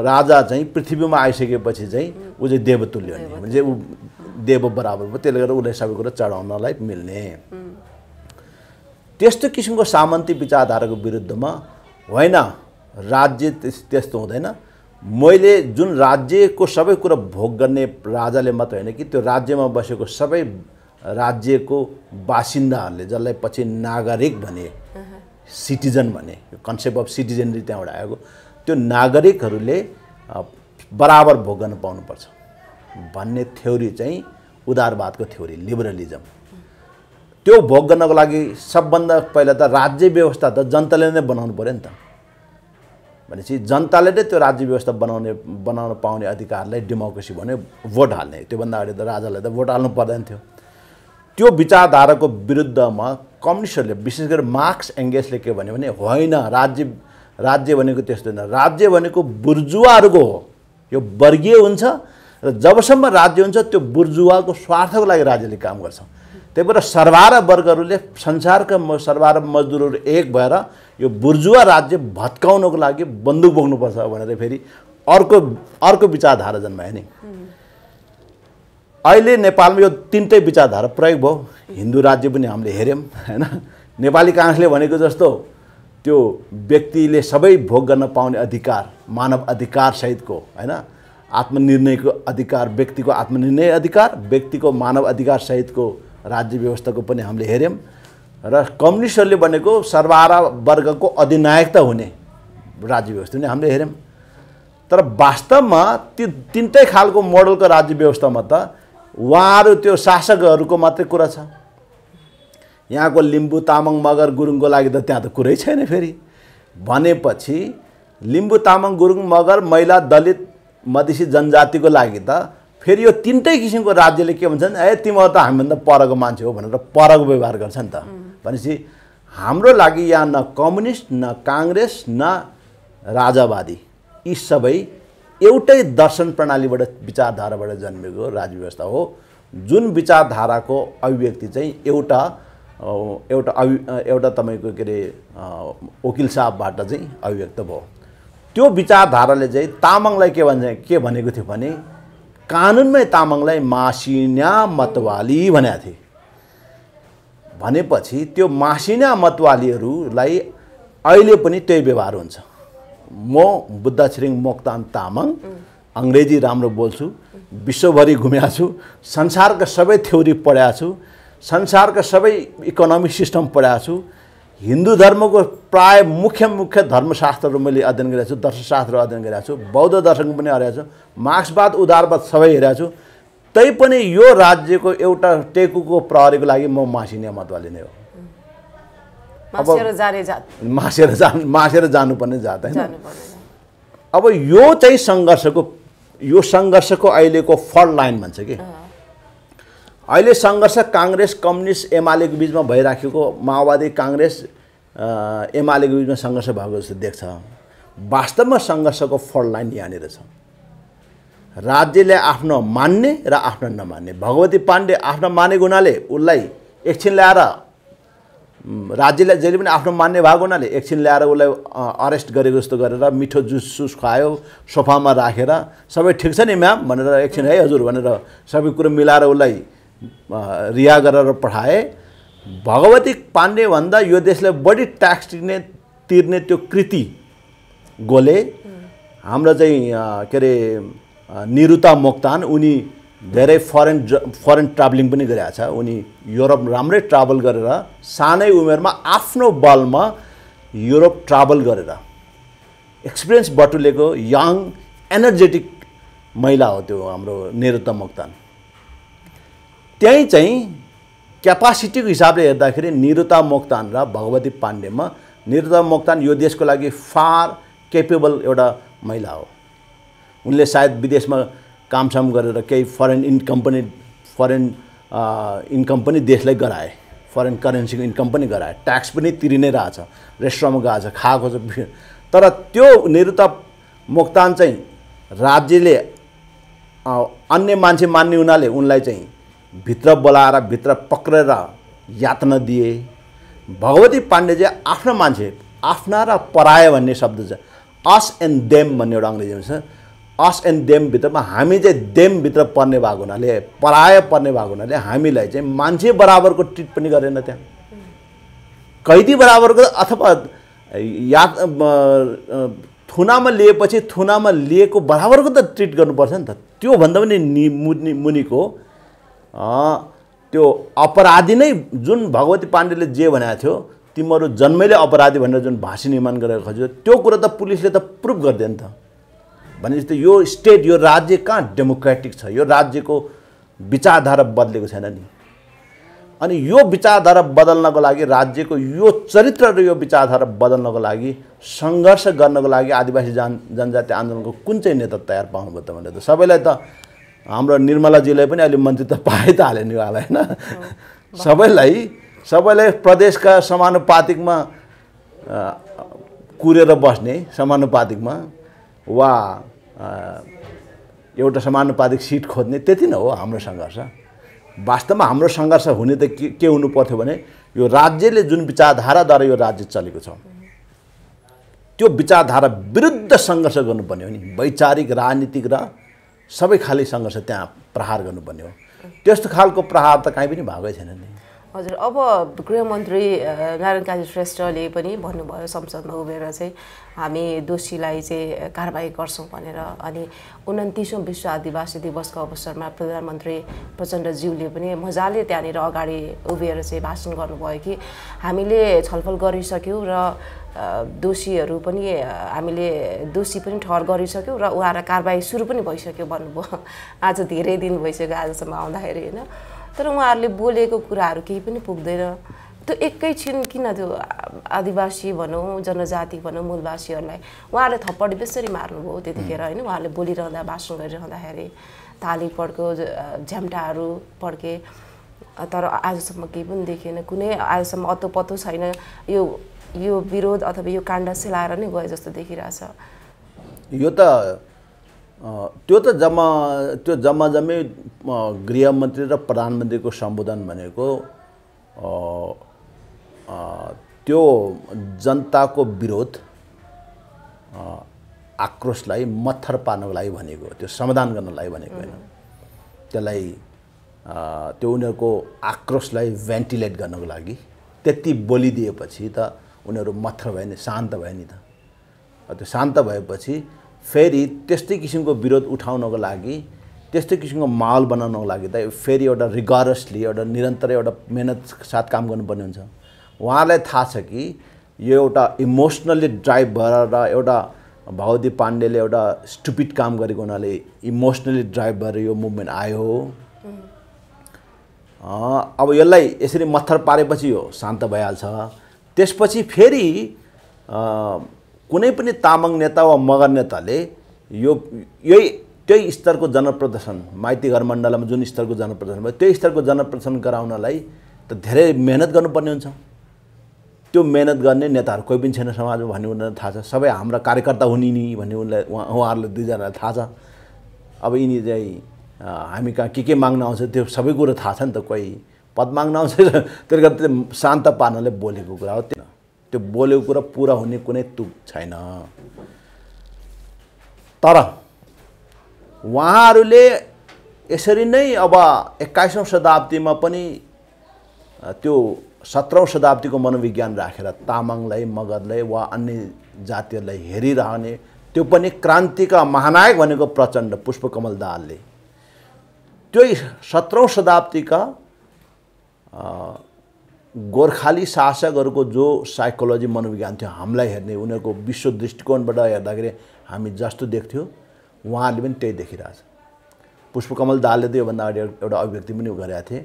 राजा चाहिँ पृथ्वीमा आइसकेपछि चाहिँ ऊ चाहिँ देवतुल्य हुने भने चाहिँ ऊ देव बराबर भयो त्यसले गर्दा उसलाई सबै कुरा चढाउनलाई मिल्ने त्यस्तो किसिमको सामन्ती विचारधाराको विरुद्धमा होइन राज्य त्यस्तो हुँदैन मैले जुन राज्यको सबै कुरा भोग गर्ने राजाले मात्र होइन कि त्यो राज्यमा बसेको सबै राज्यको बासिन्दाहरूले जसलाई पछि नागरिक भने सिटिजन भने यो कन्सेप्ट अफ सिटिजनरी त्यहाँबाट आएको त्यो नागरिकहरूले बराबर भोग गर्न पाउनुपर्छ भन्ने थ्योरी चाहिँ उदारवादको थ्योरी लिबरलिजम त्यो भोग गर्नको लागि सबभन्दा पहिला त राज्य व्यवस्था त जनताले नै बनाउनु पऱ्यो नि त भनेपछि जनताले नै त्यो राज्य व्यवस्था बनाउने बनाउन पाउने अधिकारलाई डेमोक्रेसी भन्यो भोट हाल्ने त्योभन्दा अगाडि त राजालाई त भोट हाल्नु पर्दैन थियो त्यो विचारधाराको विरुद्धमा कम्युनिस्टहरूले विशेष गरी मार्क्स एङ्गेजले के भन्यो भने होइन राज्य राज्य भनेको त्यस्तो होइन राज्य भनेको बुर्जुवाहरूको हो यो वर्गीय हुन्छ र जबसम्म राज्य हुन्छ त्यो बुर्जुवाको स्वार्थको लागि राज्यले काम गर्छ त्यही भएर सर्वार वर्गहरूले संसारका सर्वार मजदुरहरू एक भएर यो बुर्जुवा राज्य भत्काउनको लागि बन्दुक बोक्नुपर्छ भनेर फेरि अर्को अर्को विचारधारा जन्मायो नि अहिले नेपालमा यो तिनटै विचारधारा प्रयोग भयो हिन्दू राज्य पनि हामीले हेऱ्यौँ होइन नेपाली काङ्ग्रेसले भनेको जस्तो त्यो व्यक्तिले सबै भोग गर्न पाउने अधिकार मानव अधिकार सहितको होइन आत्मनिर्णयको अधिकार व्यक्तिको आत्मनिर्णय अधिकार व्यक्तिको मानव अधिकार सहितको राज्य व्यवस्थाको पनि हामीले हेऱ्यौँ र कम्युनिस्टहरूले भनेको सर्वहारा वर्गको अधिनायकता हुने राज्य व्यवस्था नै हामीले हेऱ्यौँ तर वास्तवमा ती तिनटै खालको मोडलको राज्य व्यवस्थामा त उहाँहरू त्यो शासकहरूको मात्रै कुरा छ यहाँको लिम्बू तामाङ मगर गुरुङको लागि त त्यहाँ त कुरै छैन फेरि भनेपछि लिम्बू तामाङ गुरुङ मगर महिला दलित मधेसी जनजातिको लागि त फेरि यो तिनटै किसिमको राज्यले के भन्छन् ए तिमीहरू त हामीभन्दा परको मान्छे हो भनेर परको व्यवहार गर्छ नि त भनेपछि हाम्रो लागि यहाँ न कम्युनिस्ट न काङ्ग्रेस न राजावादी यी सबै एउटै दर्शन प्रणालीबाट विचारधाराबाट जन्मेको राज्य व्यवस्था हो जुन विचारधाराको अभिव्यक्ति चाहिँ एउटा एउटा अभि एउटा तपाईँको के अरे वकिल साहबबाट चाहिँ अभिव्यक्त भयो त्यो विचारधाराले चाहिँ तामाङलाई के भन्छ के भनेको थियो भने कानुनमै तामाङलाई मासिन्या मतवाली भनेको थिए भनेपछि त्यो मासिना मतवालीहरूलाई अहिले पनि त्यही व्यवहार हुन्छ म बुद्ध छिरिङ मोक्तान तामाङ अङ्ग्रेजी राम्रो बोल्छु विश्वभरि घुम्या छु संसारका सबै थ्योरी पढाएको छु संसारका सबै इकोनोमिक सिस्टम पढाएको छु हिन्दू धर्मको प्राय मुख्य मुख्य धर्मशास्त्रहरू मैले अध्ययन गरेको छु दर्शनशास्त्र अध्ययन गरेको छु बौद्ध दर्शन पनि हराएको छु मार्क्सवाद उदारवाद सबै हेरेको छु तैपनि यो राज्यको एउटा टेकुको प्रहरीको लागि म मासिने मतवाले नै हो अब मासेर जानु मासेर जानुपर्ने जात होइन अब यो चाहिँ सङ्घर्षको यो सङ्घर्षको अहिलेको फर्ड लाइन भन्छ कि अहिले सङ्घर्ष काङ्ग्रेस कम्युनिस्ट एमालेको बिचमा भइराखेको माओवादी काङ्ग्रेस एमालेको बिचमा सङ्घर्ष भएको जस्तो देख्छ वास्तवमा सङ्घर्षको फर्ड लाइन यहाँनिर छ राज्यले आफ्नो मान्ने र आफ्नो नमान्ने भगवती पाण्डे आफ्नो मानेको हुनाले उसलाई एकछिन ल्याएर राज्यलाई जहिले पनि आफ्नो मान्ने भएको हुनाले एकछिन ल्याएर उसलाई अरेस्ट गरेको जस्तो गरेर मिठो जुस सुस खुवायो सोफामा राखेर रा। सबै ठिक छ नि म्याम भनेर एकछिन है हजुर भनेर सबै कुरो मिलाएर उसलाई रिहा गरेर पठाए भगवती पाण्डेभन्दा यो देशले बढी ट्याक्स तिर्ने तिर्ने त्यो कृति गोले हाम्रो चाहिँ के अरे निरुता मोक्तान उनी धेरै फरेन फरेन ट्राभलिङ पनि गरेका छ उनी युरोप राम्रै ट्राभल गरेर सानै उमेरमा आफ्नो बलमा युरोप ट्राभल गरेर एक्सपिरियन्स बटुलेको यङ एनर्जेटिक महिला हो त्यो हाम्रो निरुता मोक्तान त्यहीँ चाहिँ क्यापासिटीको हिसाबले हेर्दाखेरि निरुता मोक्तान र भगवती पाण्डेमा निरुता मोक्तान यो देशको लागि फार केपेबल एउटा महिला हो उनले सायद विदेशमा कामसाम गरेर केही फरेन इन्कम पनि फरेन इन्कम पनि देशलाई गराए फरेन करेन्सीको इन्कम पनि गराए ट्याक्स पनि तिरि नै रहेछ रेस्टुरेन्टमा गएको छ खाएको छ तर त्यो निरुता मोक्तान चाहिँ राज्यले अन्य मान्छे मान्ने हुनाले उनलाई चाहिँ भित्र बोलाएर भित्र पक्रेर यातना दिए भगवती पाण्डेजी आफ्ना मान्छे आफ्ना र पराय भन्ने शब्द छ अस एन्ड देम भन्ने एउटा अङ्ग्रेजीमा छ अस एन्ड देमभित्रमा हामी चाहिँ देमभित्र पर्ने भएको हुनाले पराय पर्ने भएको हुनाले हामीलाई चाहिँ मान्छे बराबरको ट्रिट पनि गरेन त्यहाँ कैदी बराबरको अथवा या थुनामा लिएपछि थुनामा लिएको बराबरको त ट्रिट गर्नुपर्छ नि त त्योभन्दा पनि नि मुनि मुनिको त्यो अपराधी नै जुन भगवती पाण्डेले जे भनेको थियो तिमीहरू जन्मैले अपराधी भनेर जुन भाषी निर्माण गरेर खोज्यो त्यो कुरो त पुलिसले त प्रुभ गरिदियो नि त भनेपछि त यो स्टेट यो राज्य कहाँ डेमोक्रेटिक छ यो राज्यको विचारधारा बदलेको छैन नि अनि यो विचारधारा बदल्नको लागि राज्यको यो चरित्र र यो विचारधारा बदल्नको लागि सङ्घर्ष गर्नको लागि आदिवासी जन जनजाति आन्दोलनको कुन चाहिँ नेता तयार पाउनुभयो त भनेर त सबैलाई त हाम्रो निर्मलाजीले पनि अहिले मन्त्री त पाए त हाल्यो नि उहाँलाई होइन सबैलाई सबैलाई प्रदेशका समानुपातिकमा कुरेर बस्ने समानुपातिकमा वा एउटा समानुपातिक सिट खोज्ने त्यति नै हो हाम्रो सङ्घर्ष वास्तवमा हाम्रो सङ्घर्ष हुने त के के हुनु पर्थ्यो भने यो राज्यले जुन विचारधाराद्वारा यो राज्य चलेको छ त्यो विचारधारा विरुद्ध सङ्घर्ष गर्नुपर्ने हो नि वैचारिक राजनीतिक र सबै खाले सङ्घर्ष त्यहाँ प्रहार गर्नुपर्ने हो त्यस्तो खालको प्रहार त काहीँ पनि भएकै छैन नि हजुर अब गृहमन्त्री नारायण काजी श्रेष्ठले पनि भन्नुभयो संसदमा उभिएर चाहिँ हामी दोषीलाई चाहिँ कारवाही गर्छौँ भनेर अनि उन्तिसौँ विश्व आदिवासी दिवसको अवसरमा प्रधानमन्त्री प्रचण्डज्यूले पनि मजाले त्यहाँनिर अगाडि उभिएर चाहिँ भाषण गर्नुभयो कि हामीले छलफल गरिसक्यौँ र दोषीहरू पनि हामीले दोषी पनि ठहर गरिसक्यौँ र र कारवाही सुरु पनि भइसक्यो भन्नुभयो आज धेरै दिन भइसक्यो आजसम्म आउँदाखेरि होइन तर उहाँहरूले बोलेको कुराहरू केही पनि पुग्दैन त्यो एकैछिन किन त्यो आदिवासी भनौँ जनजाति भनौँ मूलवासीहरूलाई उहाँहरूले थप्पड बेसरी मार्नुभयो त्यतिखेर होइन उहाँहरूले बोलिरहँदा भाषण गरिरहँदाखेरि ताली पड्क्यो झ्याम्टाहरू पड्के तर आजसम्म केही पनि देखेन कुनै आजसम्म अतो पत्तो छैन यो यो विरोध अथवा यो काण्ड सेलाएर नै गयो जस्तो देखिरहेछ यो त त्यो त जम्मा त्यो जम्मा जम्मै गृहमन्त्री र प्रधानमन्त्रीको सम्बोधन भनेको त्यो जनताको विरोध आक्रोशलाई मत्थर पार्नको लागि भनेको त्यो समाधान गर्नको लागि भनेको होइन त्यसलाई त्यो उनीहरूको आक्रोशलाई भेन्टिलेट गर्नको लागि त्यति बोलिदिएपछि त उनीहरू मत्थर भयो नि शान्त भयो नि त त्यो शान्त भएपछि फेरि त्यस्तै किसिमको विरोध उठाउनको लागि त्यस्तै किसिमको माहौल बनाउनको लागि त फेरि एउटा रिगरसली एउटा निरन्तर एउटा मेहनत साथ काम गर्नुपर्ने हुन्छ उहाँलाई थाहा छ कि यो एउटा इमोसनल्ली ड्राइभ भएर र एउटा भाउदी पाण्डेले एउटा स्टुपिड काम गरेको हुनाले इमोसनली ड्राइभ भएर यो मुभमेन्ट आयो हो अब यसलाई यसरी मत्थर पारेपछि यो शान्त भइहाल्छ त्यसपछि फेरि कुनै पनि तामाङ नेता वा मगर नेताले यो यही त्यही स्तरको जनप्रदर्शन माइती घर मण्डलमा जुन स्तरको जनप्रदर्शन भयो त्यही स्तरको जनप्रदर्शन गराउनलाई त धेरै मेहनत गर्नुपर्ने हुन्छ त्यो मेहनत गर्ने नेताहरू कोही पनि छैन समाजमा भन्ने उनीहरूलाई थाहा छ सबै हाम्रा कार्यकर्ता हुने नि भन्ने उनलाई उहाँ उहाँहरूलाई दुईजनालाई थाहा छ अब यिनी चाहिँ हामी कहाँ के के माग्न आउँछ त्यो सबै कुरो थाहा छ नि त कोही पद माग्न आउँछ त्यसले गर्दा शान्त पार्नले बोलेको कुरा हो त्यो बोलेको कुरा पुरा हुने कुनै तुक छैन तर उहाँहरूले यसरी नै अब एक्काइसौँ शताब्दीमा पनि त्यो सत्रौँ शताब्दीको मनोविज्ञान राखेर तामाङलाई मगरलाई वा अन्य जातिहरूलाई हेरिरहने त्यो पनि क्रान्तिका महानायक भनेको प्रचण्ड पुष्पकमल दाहालले त्यही सत्रौँ शताब्दीका गोर्खाली शासकहरूको जो साइकोलोजी मनोविज्ञान थियो हामीलाई हेर्ने उनीहरूको विश्व दृष्टिकोणबाट हेर्दाखेरि हामी जस्तो देख्थ्यो उहाँहरूले पनि त्यही देखिरहेछ पुष्पकमल दालले त योभन्दा अगाडि एउटा अभिव्यक्ति पनि गरेका थिए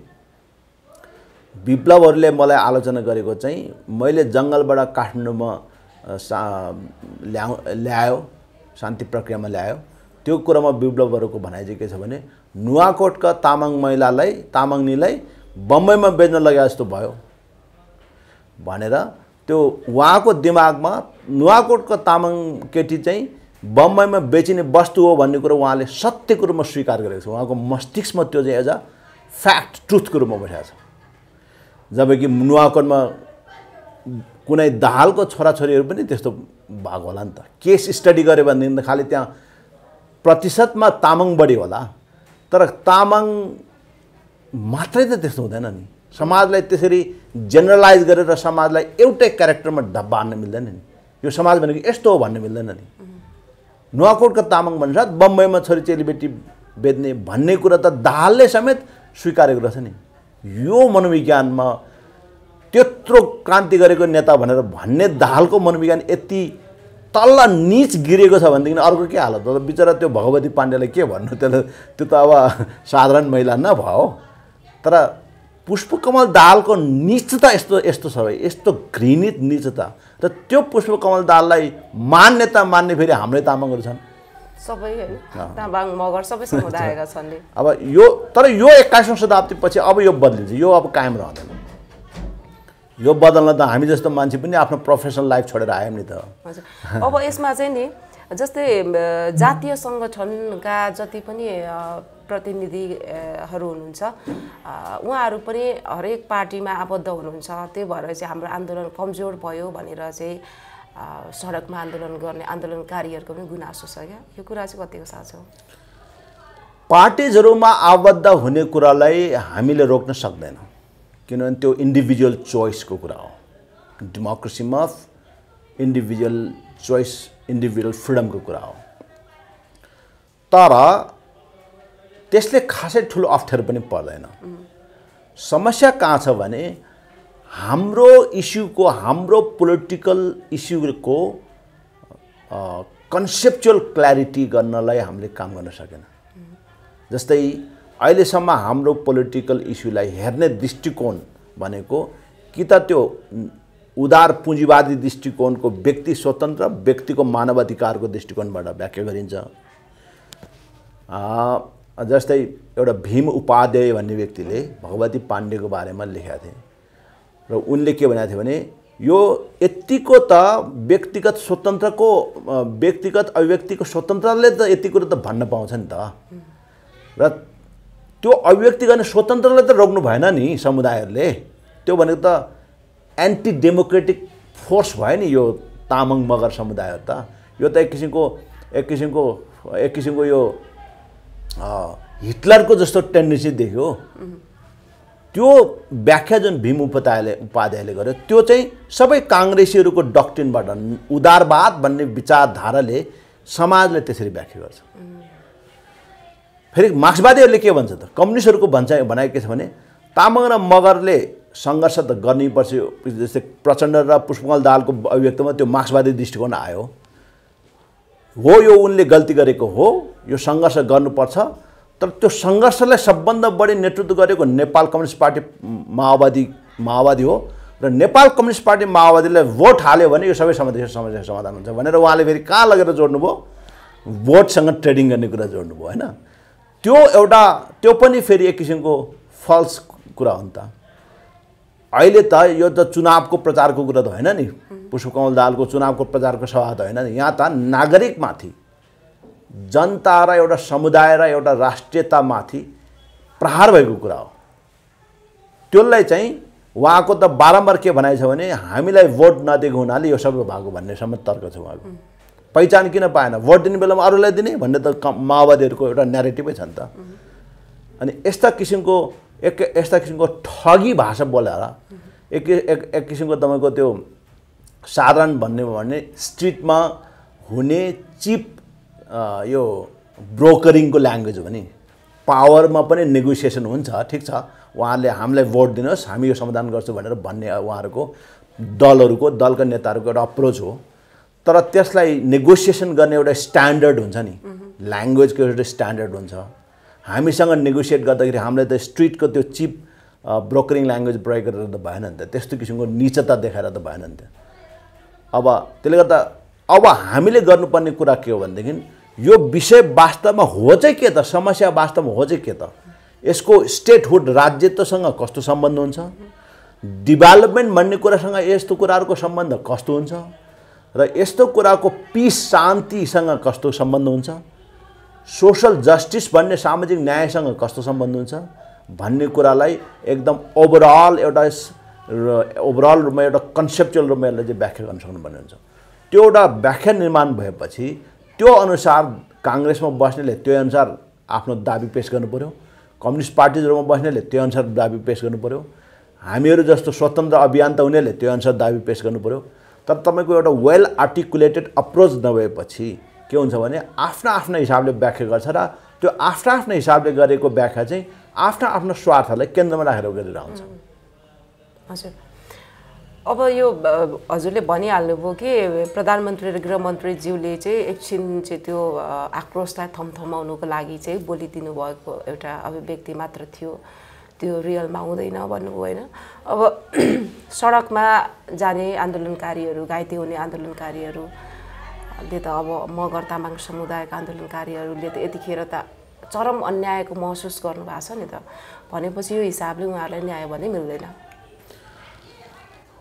विप्लवहरूले मलाई आलोचना गरेको चाहिँ मैले जङ्गलबाट काठमाडौँमा सा ल्याउ ल्यायो शान्ति प्रक्रियामा ल्यायो त्यो कुरामा विप्लवहरूको भनाइ चाहिँ के छ भने नुवाकोटका तामाङ महिलालाई तामाङनीलाई बम्बईमा बेच्न लगे जस्तो भयो भनेर त्यो उहाँको दिमागमा नुवाकोटको तामाङ केटी चाहिँ बम्बईमा बेचिने वस्तु हो भन्ने कुरो उहाँले सत्यको रूपमा स्वीकार गरेको छ उहाँको मस्तिष्कमा त्यो चाहिँ एज अ फ्याक्ट ट्रुथको रूपमा बसिरहेको छ जबकि नुवाकोटमा कुनै दाहालको छोराछोरीहरू पनि त्यस्तो भएको होला नि त केस स्टडी गऱ्यो भनेदेखि त खालि त्यहाँ प्रतिशतमा तामाङ बढी होला तर तामाङ मात्रै त त्यस्तो हुँदैन नि समाजलाई त्यसरी जेनरलाइज गरेर समाजलाई एउटै क्यारेक्टरमा ढब्बा हान्न मिल्दैन नि यो समाज भनेको यस्तो हो भन्नु मिल्दैन नि नुवाकोटका तामाङ भन्छ बम्बईमा छोरी चेलीबेटी बेच्ने भन्ने कुरा त दाहालले समेत स्वीकारेको रहेछ नि यो मनोविज्ञानमा त्यत्रो क्रान्ति गरेको नेता भनेर भन्ने दाहालको मनोविज्ञान यति तल निच गिरेको छ भनेदेखि अर्को के हालत हो त बिचरा त्यो भगवती पाण्डेलाई के भन्नु त्यसलाई त्यो त अब साधारण महिला नभयो तर पुष्पकमल दालको निचता यस्तो यस्तो छ भाइ यस्तो घृणित निचता र त्यो पुष्पकमल दाललाई मान्यता मान्ने फेरि हाम्रै तामाङहरू छन् अब यो तर यो एक्काइसौँ पछि अब यो बदलिन्छ यो अब कायम रहँदैन यो बदल्न त हामी जस्तो मान्छे पनि आफ्नो प्रोफेसनल लाइफ छोडेर आयौँ नि त अब यसमा चाहिँ नि जस्तै जातीय सङ्गठनका जति पनि प्रतिनिधिहरू हुनुहुन्छ उहाँहरू पनि हरेक पार्टीमा आबद्ध हुनुहुन्छ त्यही भएर चाहिँ हाम्रो आन्दोलन कमजोर भयो भनेर चाहिँ सडकमा आन्दोलन गर्ने आन्दोलनकारीहरूको पनि गुनासो छ क्या यो कुरा चाहिँ कतिको छ पार्टिजहरूमा आबद्ध हुने कुरालाई हामीले रोक्न सक्दैनौँ किनभने त्यो इन्डिभिजुअल चोइसको कुरा हो डेमोक्रेसीमा इन्डिभिजुअल चोइस इन्डिभिजुअल फ्रिडमको कुरा हो तर त्यसले खासै ठुलो अप्ठ्यारो पनि पर्दैन समस्या कहाँ छ भने हाम्रो इस्युको हाम्रो पोलिटिकल इस्युको कन्सेप्चुअल क्ल्यारिटी गर्नलाई हामीले काम गर्न सकेन जस्तै अहिलेसम्म हाम्रो पोलिटिकल इस्युलाई हेर्ने दृष्टिकोण भनेको कि त त्यो उदार पुँजीवादी दृष्टिकोणको व्यक्ति स्वतन्त्र व्यक्तिको मानवाधिकारको दृष्टिकोणबाट व्याख्या गरिन्छ जस्तै एउटा भीम उपाध्याय भन्ने व्यक्तिले भगवती पाण्डेको बारेमा लेखेका थिए र उनले के भनेको थियो भने यो यत्तिको त व्यक्तिगत स्वतन्त्रको व्यक्तिगत अभिव्यक्तिको स्वतन्त्रले त यति कुरो त भन्न पाउँछ नि त र त्यो अभिव्यक्ति गर्ने स्वतन्त्रलाई त रोक्नु भएन नि समुदायहरूले त्यो भनेको त एन्टी डेमोक्रेटिक फोर्स भयो नि यो तामाङ मगर समुदायहरू त यो त एक किसिमको एक किसिमको एक किसिमको यो हिटलरको जस्तो टेन्डेन्सी देख्यो त्यो व्याख्या जुन भीम उपाध्यायले उपाध्यायले गर्यो त्यो चाहिँ सबै काङ्ग्रेसीहरूको डक्टिनबाट उदारवाद भन्ने विचारधाराले समाजले त्यसरी व्याख्या गर्छ फेरि मार्क्सवादीहरूले के भन्छ त कम्युनिस्टहरूको भन्छ भनाइ के छ भने तामाङ र मगरले सङ्घर्ष त पर्छ जस्तै प्रचण्ड र पुष्पमल दालको अभिव्यक्तिमा त्यो मार्क्सवादी दृष्टिकोण आयो हो यो उनले गल्ती गरेको हो यो सङ्घर्ष गर्नुपर्छ तर त्यो सङ्घर्षलाई सबभन्दा बढी नेतृत्व गरेको नेपाल कम्युनिस्ट पार्टी माओवादी माओवादी हो र नेपाल कम्युनिस्ट पार्टी माओवादीलाई भोट हाल्यो भने यो सबै समस्या समस्या समाधान हुन्छ भनेर उहाँले फेरि कहाँ लगेर जोड्नुभयो भोटसँग ट्रेडिङ गर्ने कुरा जोड्नुभयो होइन त्यो एउटा त्यो पनि फेरि एक किसिमको फल्स कुरा हो नि त अहिले त यो त चुनावको प्रचारको कुरा त होइन नि पुष्पकमल दालको चुनावको प्रचारको सभा त होइन यहाँ त नागरिकमाथि जनता र एउटा समुदाय र एउटा राष्ट्रियतामाथि प्रहार भएको कुरा हो त्यसलाई चाहिँ उहाँको त बारम्बार के भनाइ छ भने हामीलाई भोट नदिएको हुनाले यो सबै भएको भन्नेसम्म तर्क छ उहाँको पहिचान किन पाएन भोट दिने बेलामा अरूलाई दिने भन्ने त माओवादीहरूको एउटा नेगेटिभै छ नि त अनि यस्ता किसिमको एक यस्ता किसिमको ठगी भाषा बोलेर एक एक एक किसिमको तपाईँको त्यो साधारण भन्ने हो भने स्ट्रिटमा हुने चिप यो ब्रोकरिङको ल्याङ्ग्वेज हो भने पावरमा पनि नेगोसिएसन हुन्छ ठिक छ उहाँहरूले हामीलाई भोट दिनुहोस् हामी यो समाधान गर्छौँ भनेर भन्ने उहाँहरूको दलहरूको दलका नेताहरूको एउटा अप्रोच हो तर त्यसलाई नेगोसिएसन गर्ने एउटा स्ट्यान्डर्ड हुन्छ नि ल्याङ्ग्वेजको एउटा स्ट्यान्डर्ड हुन्छ हामीसँग नेगोसिएट गर्दाखेरि हामीलाई त स्ट्रिटको त्यो चिप ब्रोकरिङ ल्याङ्ग्वेज प्रयोग गरेर त भएन नि त त्यस्तो किसिमको निचता देखाएर त भएन नि त अब त्यसले गर्दा अब हामीले गर्नुपर्ने कुरा के हो भनेदेखि यो विषय वास्तवमा हो चाहिँ के त समस्या वास्तवमा हो चाहिँ के त यसको स्टेटहुड राज्यत्वसँग कस्तो सम्बन्ध हुन्छ डेभलपमेन्ट भन्ने कुरासँग यस्तो कुराहरूको सम्बन्ध कस्तो हुन्छ र यस्तो कुराको पिस शान्तिसँग कस्तो सम्बन्ध हुन्छ सोसल जस्टिस भन्ने सामाजिक न्यायसँग कस्तो सम्बन्ध हुन्छ भन्ने कुरालाई एकदम ओभरअल एउटा र ओभरअल रूपमा एउटा कन्सेप्चुअल रूपमा यसलाई चाहिँ व्याख्या गर्न सक्नुपर्ने हुन्छ त्यो एउटा व्याख्या निर्माण भएपछि त्यो अनुसार काङ्ग्रेसमा बस्नेले त्यो अनुसार आफ्नो दाबी पेस गर्नु पऱ्यो कम्युनिस्ट पार्टीहरूमा बस्नेले त्यो अनुसार दाबी पेस गर्नु पऱ्यो हामीहरू जस्तो स्वतन्त्र अभियान त हुनेले त्यो अनुसार दाबी पेस गर्नु पऱ्यो तर तपाईँको एउटा वेल आर्टिकुलेटेड अप्रोच नभएपछि के हुन्छ भने आफ्ना आफ्ना हिसाबले व्याख्या गर्छ र त्यो आफ्ना आफ्ना हिसाबले गरेको व्याख्या चाहिँ आफ्ना आफ्ना स्वार्थलाई केन्द्रमा राखेर गरेर हुन्छ हजुर अब यो हजुरले भनिहाल्नुभयो कि प्रधानमन्त्री र गृहमन्त्रीज्यूले चाहिँ एकछिन चाहिँ त्यो आक्रोशलाई थमथमाउनुको लागि चाहिँ बोलिदिनु भएको एउटा अभिव्यक्ति मात्र थियो त्यो रियलमा हुँदैन भन्नुभयो होइन अब सडकमा जाने आन्दोलनकारीहरू घाइते हुने आन्दोलनकारीहरूले त अब मगर तामाङ समुदायका आन्दोलनकारीहरूले त यतिखेर त चरम अन्यायको महसुस गर्नुभएको छ नि त भनेपछि यो हिसाबले उहाँहरूलाई न्याय भने मिल्दैन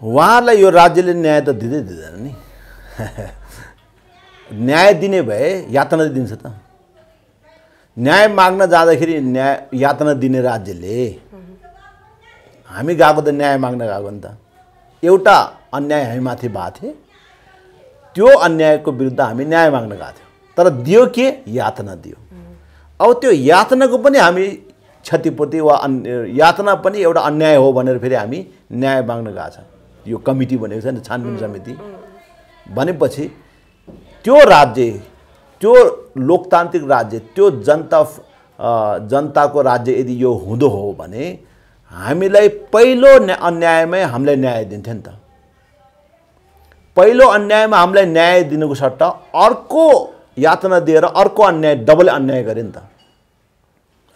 उहाँहरूलाई यो राज्यले न्याय त दिँदै दिँदैन नि न्याय दिने भए यातना दिन्छ त न्याय माग्न जाँदाखेरि न्याय यातना दिने राज्यले हामी गएको त न्याय माग्न गएको नि त एउटा अन्याय हामी माथि भएको थियो त्यो अन्यायको विरुद्ध हामी न्याय माग्न गएको थियौँ तर दियो के यातना दियो अब त्यो यातनाको पनि हामी क्षतिपूर्ति वा अन्य यातना पनि एउटा अन्याय हो भनेर फेरि हामी न्याय माग्न गएको छौँ यो कमिटी भनेको छ नि छानबिन समिति भनेपछि त्यो राज्य त्यो लोकतान्त्रिक राज्य त्यो जनता जनताको राज्य यदि यो हुँदो हो भने हामीलाई पहिलो अन्यायमै हामीलाई न्याय दिन्थ्यो नि त पहिलो अन्यायमा हामीलाई न्याय दिनुको सट्टा अर्को यातना दिएर अर्को अन्याय डबल अन्याय गऱ्यो नि त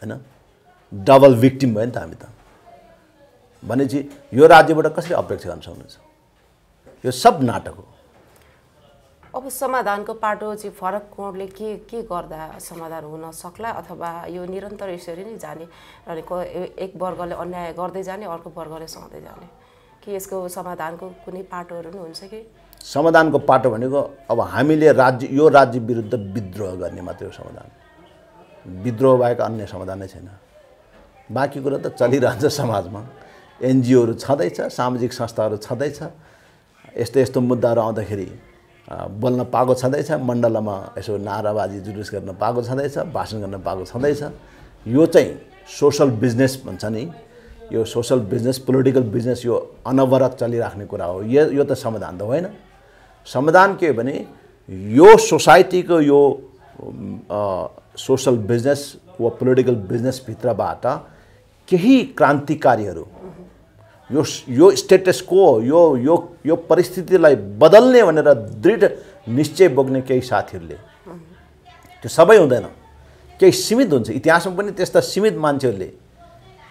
होइन डबल भिक्टिम भयो नि त हामी त भनेपछि यो राज्यबाट कसरी अपेक्षा गर्न सक्नुहुन्छ यो सब नाटक हो अब समाधानको पाटो चाहिँ फरक कोणले के के गर्दा समाधान हुन सक्ला अथवा यो निरन्तर यसरी नै जाने अनि एक वर्गले अन्याय गर्दै जाने अर्को वर्गले सहँदै जाने कि यसको समाधानको कुनै पाटोहरू पनि हुन्छ कि समाधानको पाटो भनेको अब हामीले राज्य यो राज्य विरुद्ध विद्रोह गर्ने मात्रै हो समाधान विद्रोह बाहेक अन्य समाधान नै छैन बाँकी कुरा त चलिरहन्छ समाजमा एनजिओहरू छँदैछ सामाजिक संस्थाहरू छँदैछ यस्तो यस्तो मुद्दाहरू आउँदाखेरि बोल्न पाएको छँदैछ मण्डलमा यसो नाराबाजी जुलुस गर्न पाएको छँदैछ भाषण गर्न पाएको छँदैछ यो चाहिँ सोसल बिजनेस भन्छ नि यो सोसल बिजनेस पोलिटिकल बिजनेस यो अनवरत चलिराख्ने कुरा हो यो यो त समाधान त होइन समाधान के हो भने यो सोसाइटीको यो सोसल बिजनेस वा पोलिटिकल बिजनेसभित्रबाट केही क्रान्तिकारीहरू यो यो स्टेटस को यो यो यो परिस्थितिलाई बदल्ने भनेर दृढ निश्चय बोक्ने केही साथीहरूले त्यो सबै हुँदैन केही सीमित हुन्छ इतिहासमा पनि त्यस्ता सीमित मान्छेहरूले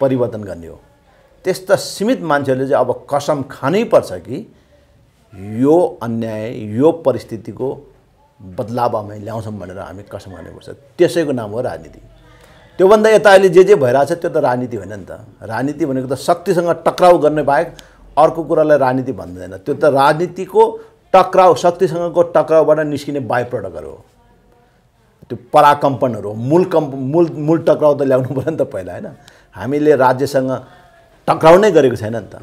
परिवर्तन गर्ने हो त्यस्ता सीमित मान्छेहरूले चाहिँ अब कसम खानै पर्छ कि यो अन्याय यो परिस्थितिको बदलाव हामी ल्याउँछौँ भनेर हामी कसम खानुपर्छ त्यसैको नाम हो राजनीति त्योभन्दा यता अहिले जे जे भइरहेछ त्यो त राजनीति होइन नि त राजनीति भनेको त शक्तिसँग टक्राउ गर्ने बाहेक अर्को कुरालाई राजनीति भन्दैन त्यो त राजनीतिको टक्राउ शक्तिसँगको टक्राउबाट निस्किने बाई प्रडक्टहरू हो त्यो पराकम्पनहरू हो मूल कम्प मूल मूल टक्राउ त ल्याउनु पऱ्यो नि त पहिला होइन हामीले राज्यसँग टक्राउ नै गरेको छैन नि त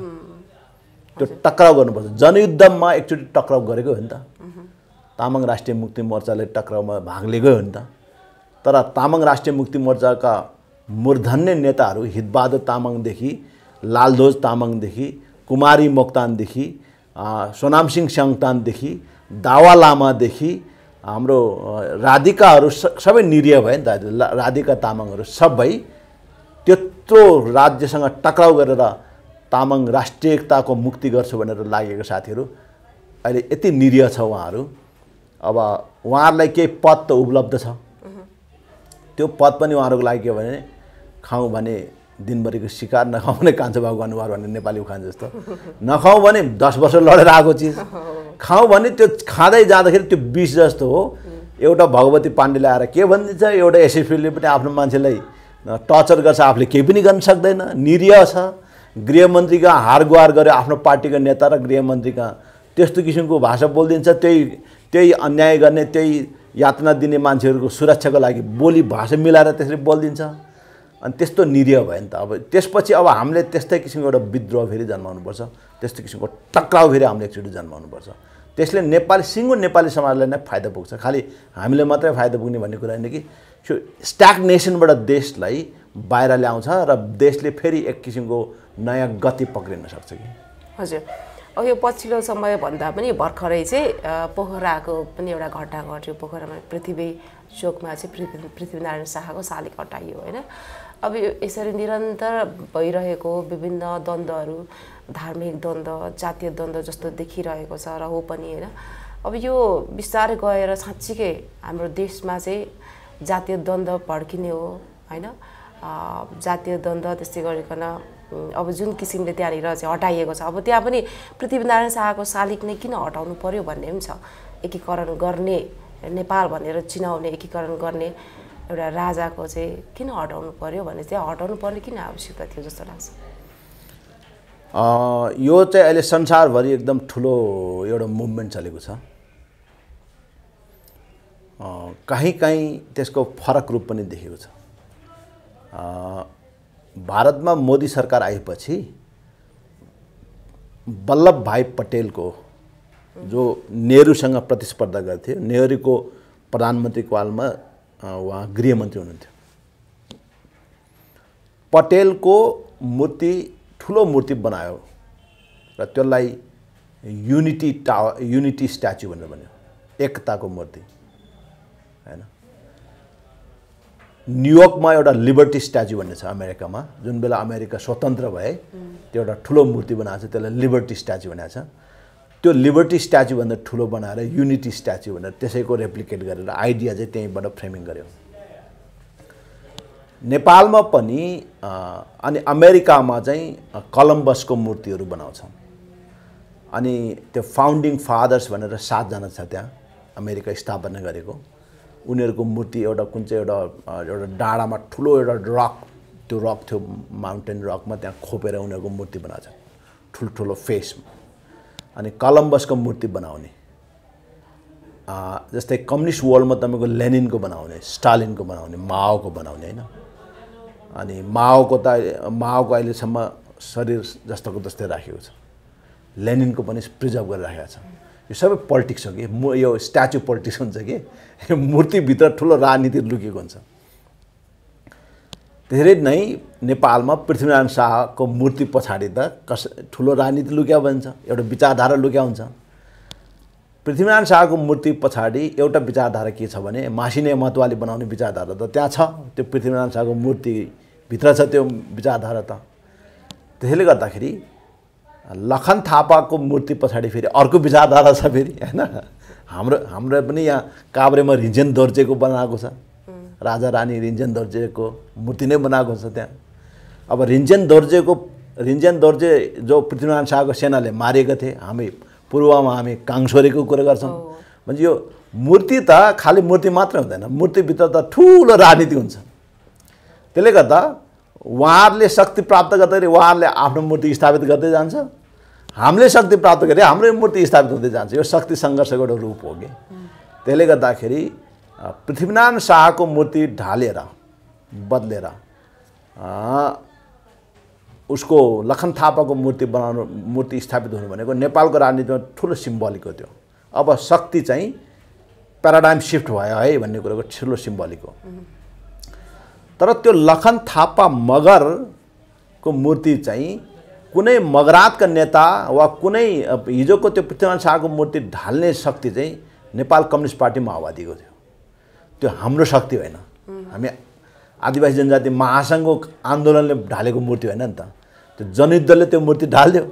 त्यो टक्राउ गर्नुपर्छ जनयुद्धमा एकचोटि टक्राउ गरेकै हो नि त तामाङ राष्ट्रिय मुक्ति मोर्चाले टक्राउमा भाग लिएकै हो नि त तर तामाङ राष्ट्रिय मुक्ति मोर्चाका मूर्धन्य नेताहरू हितबहादुर तामाङदेखि लालधोज तामाङदेखि कुमारी मोक्तानदेखि सोनामसिंह स्याङतानदेखि दावा लामादेखि हाम्रो राधिकाहरू सबै निरीह भए नि त राधिका तामाङहरू सबै त्यत्रो राज्यसँग टक्राउ गरेर तामाङ राष्ट्रिय एकताको मुक्ति गर्छु भनेर लागेको साथीहरू अहिले यति निरीह छ उहाँहरू अब उहाँहरूलाई केही पद त उपलब्ध छ त्यो पद पनि उहाँहरूको लागि के भने खाउँ भने दिनभरिको शिकार नखाउँ भने कान्छो बाबुको अनुहार भने नेपाली उखान जस्तो नखाउँ भने दस वर्ष लडेर आएको चिज खाउँ भने त्यो खाँदै जाँदाखेरि त्यो बिस जस्तो हो एउटा भगवती पाण्डेले आएर के भनिदिन्छ एउटा एसएफीले पनि आफ्नो मान्छेलाई टर्चर गर्छ आफूले केही पनि गर्न सक्दैन निरीह छ गृहमन्त्रीका हार गुहार गऱ्यो आफ्नो पार्टीको नेता र गृहमन्त्रीका त्यस्तो किसिमको भाषा बोलिदिन्छ त्यही त्यही अन्याय गर्ने त्यही यातना दिने मान्छेहरूको सुरक्षाको लागि बोली भाषा मिलाएर त्यसरी बोलिदिन्छ अनि त्यस्तो निरीह भयो नि त अब त्यसपछि अब हामीले त्यस्तै किसिमको एउटा विद्रोह फेरि जन्माउनुपर्छ त्यस्तो किसिमको टक्राउ फेरि हामीले एकचोटि जन्माउनुपर्छ त्यसले नेपाली सिङ्गो नेपाली समाजलाई नै फाइदा पुग्छ खालि हामीले मात्रै फाइदा पुग्ने भन्ने कुरा होइन कि सो स्ट्याग्नेसनबाट देशलाई बाहिर ल्याउँछ र देशले फेरि एक किसिमको नयाँ गति पक्रिन सक्छ कि हजुर अब यो पछिल्लो समयभन्दा पनि भर्खरै चाहिँ पोखराको पनि एउटा घटना घट्यो पोखरामा पृथ्वी चोकमा चाहिँ पृथ्वी पृथ्वीनारायण शाहको शालिक हटाइयो होइन अब यो यसरी निरन्तर भइरहेको विभिन्न द्वन्द्वहरू धार्मिक द्वन्द्व जातीय द्वन्द्व जस्तो देखिरहेको छ र हो पनि होइन अब यो बिस्तारै गएर साँच्चीकै हाम्रो देशमा चाहिँ जातीय द्वन्द्व भड्किने हो होइन जातीय द्वन्द्व त्यस्तै गरिकन अब जुन किसिमले त्यहाँनिर चाहिँ हटाइएको छ अब त्यहाँ पनि पृथ्वीनारायण शाहको शालिक नै किन हटाउनु पर्यो भन्ने पनि छ एकीकरण गर्ने नेपाल भनेर चिनाउने एकीकरण गर्ने एउटा राजाको चाहिँ किन हटाउनु पर्यो भने चाहिँ हटाउनु पर्ने किन आवश्यकता थियो जस्तो लाग्छ यो चाहिँ अहिले संसारभरि एकदम ठुलो एउटा मुभमेन्ट चलेको छ काहीँ काहीँ त्यसको फरक रूप पनि देखेको छ भारतमा मोदी सरकार आएपछि वल्लभ भाइ पटेलको जो नेहरूसँग प्रतिस्पर्धा गर्थ्यो नेहरूको प्रधानमन्त्रीको कालमा उहाँ गृहमन्त्री हुनुहुन्थ्यो पटेलको मूर्ति ठुलो मूर्ति बनायो र त्यसलाई युनिटी टावर युनिटी स्ट्याच्यु भनेर भन्यो एकताको मूर्ति होइन न्युयोर्कमा एउटा लिबर्टी स्ट्याच्यु भन्ने छ अमेरिकामा जुन बेला अमेरिका स्वतन्त्र भए त्यो एउटा ठुलो मूर्ति बनाएको छ त्यसलाई लिबर्टी स्ट्याच्यु भनेको छ त्यो लिबर्टी स्ट्याच्युभन्दा ठुलो बनाएर युनिटी स्ट्याच्यु भनेर त्यसैको रेप्लिकेट गरेर आइडिया चाहिँ त्यहीँबाट फ्रेमिङ गऱ्यो नेपालमा पनि अनि अमेरिकामा चाहिँ कलम्बसको मूर्तिहरू बनाउँछ अनि त्यो फाउन्डिङ फादर्स भनेर सातजना छ त्यहाँ अमेरिका स्थापना गरेको उनीहरूको मूर्ति एउटा कुन चाहिँ एउटा एउटा डाँडामा ठुलो एउटा रक त्यो रक थियो माउन्टेन रकमा त्यहाँ खोपेर उनीहरूको मूर्ति बनाएको छ ठुल्ठुलो फेस अनि कलम्बसको मूर्ति बनाउने जस्तै कम्युनिस्ट वर्ल्डमा तपाईँको लेनिनको बनाउने स्टालिनको बनाउने माओको बनाउने होइन अनि माओको त माओको अहिलेसम्म शरीर जस्तोको जस्तै राखेको छ लेनिनको पनि प्रिजर्भ गरिराखेको छ यो सबै पोलिटिक्स हो कि म यो स्ट्याचु पोलिटिक्स हुन्छ कि मूर्तिभित्र ठुलो राजनीति लुकेको हुन्छ धेरै नै नेपालमा पृथ्वीनारायण शाहको मूर्ति पछाडि त कस ठुलो राजनीति लुक्या भन्छ एउटा विचारधारा लुक्या हुन्छ पृथ्वीनारायण शाहको मूर्ति पछाडि एउटा विचारधारा के छ भने मासिने मतवाली बनाउने विचारधारा त त्यहाँ छ त्यो पृथ्वीनारायण शाहको मूर्तिभित्र छ त्यो विचारधारा त त्यसले गर्दाखेरि लखन थापाको मूर्ति पछाडि फेरि अर्को विचारधारा छ फेरि होइन हाम्रो हाम्रो पनि यहाँ काभ्रेमा रिन्जेन दर्जेको बनाएको छ राजा रानी रिन्जेन दर्जेको मूर्ति नै बनाएको छ त्यहाँ अब रिन्जेन दर्जेको रिन्जेन दर्जे जो पृथ्वीनारायण शाहको सेनाले मारेको थिए हामी पूर्वमा हामी काङ्सोरीको कुरा गर्छौँ भने यो मूर्ति त खालि मूर्ति मात्र हुँदैन मूर्तिभित्र त ठुलो राजनीति हुन्छ त्यसले गर्दा उहाँहरूले शक्ति प्राप्त गर्दाखेरि उहाँहरूले आफ्नो मूर्ति स्थापित गर्दै जान्छ हामीले शक्ति प्राप्त गरेर हाम्रै मूर्ति स्थापित हुँदै जान्छ यो शक्ति सङ्घर्षको एउटा रूप हो कि त्यसले गर्दाखेरि पृथ्वीनारायण शाहको मूर्ति ढालेर बदलेर उसको लखन थापाको मूर्ति बनाउनु मूर्ति स्थापित हुनु भनेको नेपालको राजनीतिमा ठुलो सिम्बलिक हो त्यो अब शक्ति चाहिँ प्याराडाइम सिफ्ट भयो है भन्ने कुरोको ठुलो सिम्बलिक हो तर त्यो लखन थापा मगरको मूर्ति चाहिँ कुनै मगरातका नेता वा कुनै हिजोको त्यो पृथ्वीनारायण शाहको मूर्ति ढाल्ने शक्ति चाहिँ नेपाल कम्युनिस्ट पार्टी माओवादीको थियो त्यो हाम्रो शक्ति होइन हामी आदिवासी जनजाति महासङ्घको आन्दोलनले ढालेको मूर्ति होइन नि त त्यो जनयुद्धले त्यो मूर्ति ढालिदियो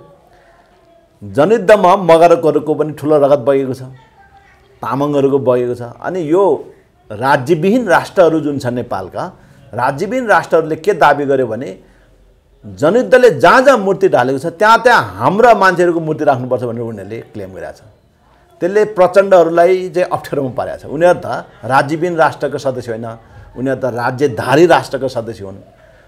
जनयुद्धमा मगरहरूको पनि ठुलो रगत बगेको छ तामाङहरूको बगेको छ अनि यो राज्यविहीन राष्ट्रहरू जुन छन् नेपालका राज्यविहीन राष्ट्रहरूले के दावी गर्यो भने जनयुद्धले जहाँ जहाँ मूर्ति ढालेको छ त्यहाँ त्यहाँ हाम्रा मान्छेहरूको मूर्ति राख्नुपर्छ भनेर उनीहरूले क्लेम गरेका छ त्यसले प्रचण्डहरूलाई चाहिँ अप्ठ्यारोमा पारेको छ उनीहरू त राज्यविहीन राष्ट्रको सदस्य होइन उनीहरू त राज्यधारी राष्ट्रको सदस्य हुन्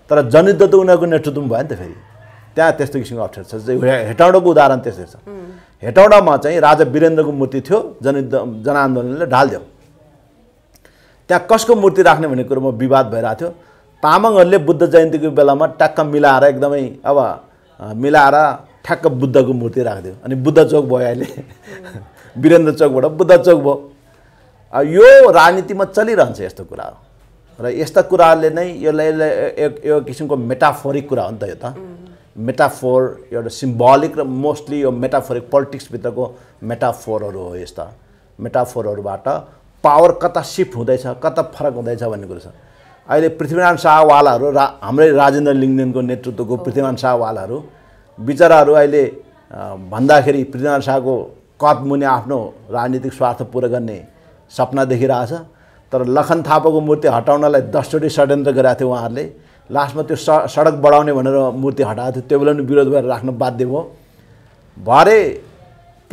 तर जनयुद्ध त उनीहरूको नेतृत्वमा भयो नि त फेरि त्यहाँ त्यस्तो किसिमको अप्ठ्यारो छ हेटौँडोको उदाहरण त्यस्तै छ हेटौँडामा चाहिँ राजा वीरेन्द्रको मूर्ति थियो जनयुद्ध जनआन्दोलनले ढालिदियो त्यहाँ कसको मूर्ति राख्ने भन्ने कुरोमा विवाद भइरहेको थियो तामाङहरूले बुद्ध जयन्तीको बेलामा ट्याक्क मिलाएर एकदमै अब मिलाएर ठ्याक्क बुद्धको मूर्ति राखिदियो अनि बुद्ध चौक भयो अहिले वीरेन्द्र चौकबाट बुद्ध चौक भयो यो राजनीतिमा चलिरहन्छ यस्तो कुरा र यस्ता कुराहरूले नै यसलाई यो किसिमको मेटाफोरिक कुरा हो नि त यो त मेटाफोर एउटा सिम्बोलिक र मोस्टली यो मेटाफोरिक पोलिटिक्सभित्रको मेटाफोरहरू हो यस्ता मेटाफोरहरूबाट पावर कता सिफ्ट हुँदैछ कता फरक हुँदैछ भन्ने कुरो छ अहिले पृथ्वीनारायण शाहवालाहरू रा हाम्रै राजेन्द्र लिङ्गदेनको नेतृत्वको पृथ्वीनारायण शाहवालाहरू बिचराहरू अहिले भन्दाखेरि पृथ्वीनारायण शाहको कत मुनि आफ्नो राजनीतिक स्वार्थ पुरा गर्ने सपना देखिरहेछ तर लखन थापाको मूर्ति हटाउनलाई दसचोटि षड्यन्त्र गरेका थियो उहाँहरूले लास्टमा त्यो सडक बढाउने भनेर मूर्ति हटाएको थियो त्यो बेला पनि विरोध गरेर राख्नु बाध्य भयो भरे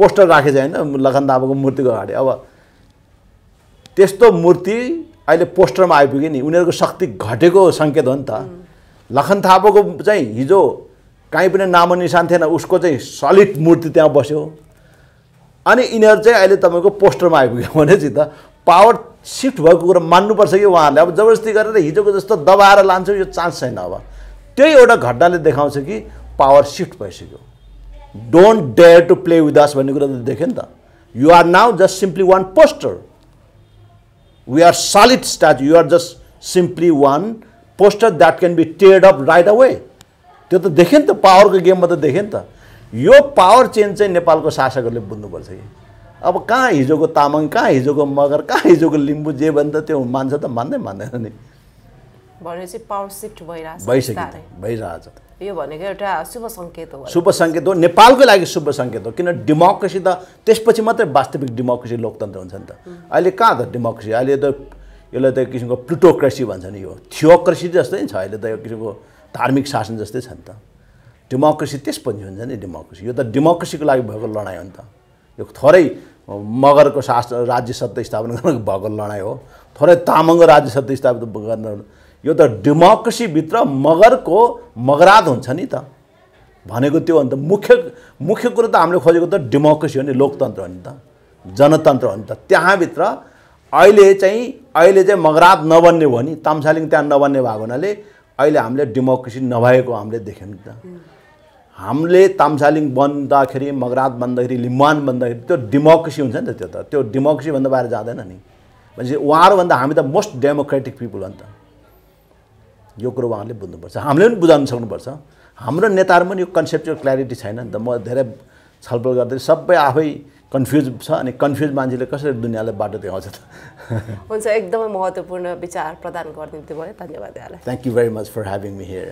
पोस्टर राखेको होइन लखन थापाको मूर्तिको अगाडि अब त्यस्तो मूर्ति अहिले पोस्टरमा आइपुग्यो नि उनीहरूको शक्ति घटेको सङ्केत हो नि त लखन थापाको चाहिँ हिजो काहीँ पनि नाम निशान थिएन उसको चाहिँ सलिड मूर्ति त्यहाँ बस्यो अनि यिनीहरू चाहिँ अहिले तपाईँको पोस्टरमा आइपुग्यो भनेपछि त पावर सिफ्ट भएको कुरो मान्नुपर्छ कि उहाँहरूले अब जबरजस्ती गरेर हिजोको जस्तो दबाएर लान्छ यो चान्स छैन अब त्यही एउटा घटनाले देखाउँछ कि पावर सिफ्ट भइसक्यो don't dare to play with us भन्ने कुरा त देख्यो नि त you are now just simply one poster we are solid statue you are just simply one poster that can be टेड अप राइट अवे त्यो त देखेँ नि त पावरको गेममा त देखेँ नि त यो पावर चेन चाहिँ नेपालको शासकहरूले बुझ्नुपर्छ कि अब कहाँ हिजोको तामाङ कहाँ हिजोको मगर कहाँ हिजोको लिम्बू जे भने त्यो मान्छ त मान्दै मान्दैन नि भइसक्यो भइरहेछ यो भनेको एउटा शुभ सङ्केत हो शुभ सङ्केत हो नेपालको लागि शुभ सङ्केत हो किन डेमोक्रेसी त त्यसपछि मात्रै वास्तविक डेमोक्रेसी लोकतन्त्र हुन्छ नि त अहिले कहाँ त डेमोक्रेसी अहिले त यसलाई त किसिमको प्लुटोक्रेसी भन्छ नि यो थियोक्रेसी जस्तै छ अहिले त यो किसिमको धार्मिक शासन जस्तै छ नि त डेमोक्रेसी त्यसपछि हुन्छ नि डेमोक्रेसी यो त डेमोक्रेसीको लागि भएको लडाइँ हो नि त यो थोरै मगरको शासन राज्य सत्ता स्थापना गर्नको भएको लडाइँ हो थोरै तामाङको राज्य सत्ता स्थापित गर्न यो त डेमोक्रेसीभित्र मगरको मगरात हुन्छ नि त भनेको त्यो अन्त मुख्य मुख्य कुरो त हामीले खोजेको त डेमोक्रेसी हो नि लोकतन्त्र हो नि त जनतन्त्र हो नि त त्यहाँभित्र अहिले चाहिँ अहिले चाहिँ मगरात नबन्ने भयो नि तामसालिङ त्यहाँ नबन्ने भएको हुनाले अहिले हामीले डेमोक्रेसी नभएको हामीले देख्यौँ नि त हामीले तामसालिङ बन्दाखेरि मगरात बन्दाखेरि लिम्बान बन्दाखेरि त्यो डेमोक्रेसी हुन्छ नि त त्यो त त्यो डेमोक्रेसीभन्दा बाहिर जाँदैन नि भनेपछि उहाँहरूभन्दा हामी त मोस्ट डेमोक्रेटिक पिपल हो नि त यो कुरो उहाँले बुझ्नुपर्छ हामीले पनि बुझाउनु सक्नुपर्छ हाम्रो नेताहरूमा पनि यो कन्सेप्चुअल क्ल्यारिटी छैन नि त म धेरै छलफल गर्दै सबै आफै कन्फ्युज छ अनि कन्फ्युज मान्छेले कसरी दुनियाँलाई बाटो देखाउँछ त हुन्छ एकदमै महत्त्वपूर्ण विचार प्रदान गरिदिनु भयो धन्यवाद यहाँलाई thank you very much for having me here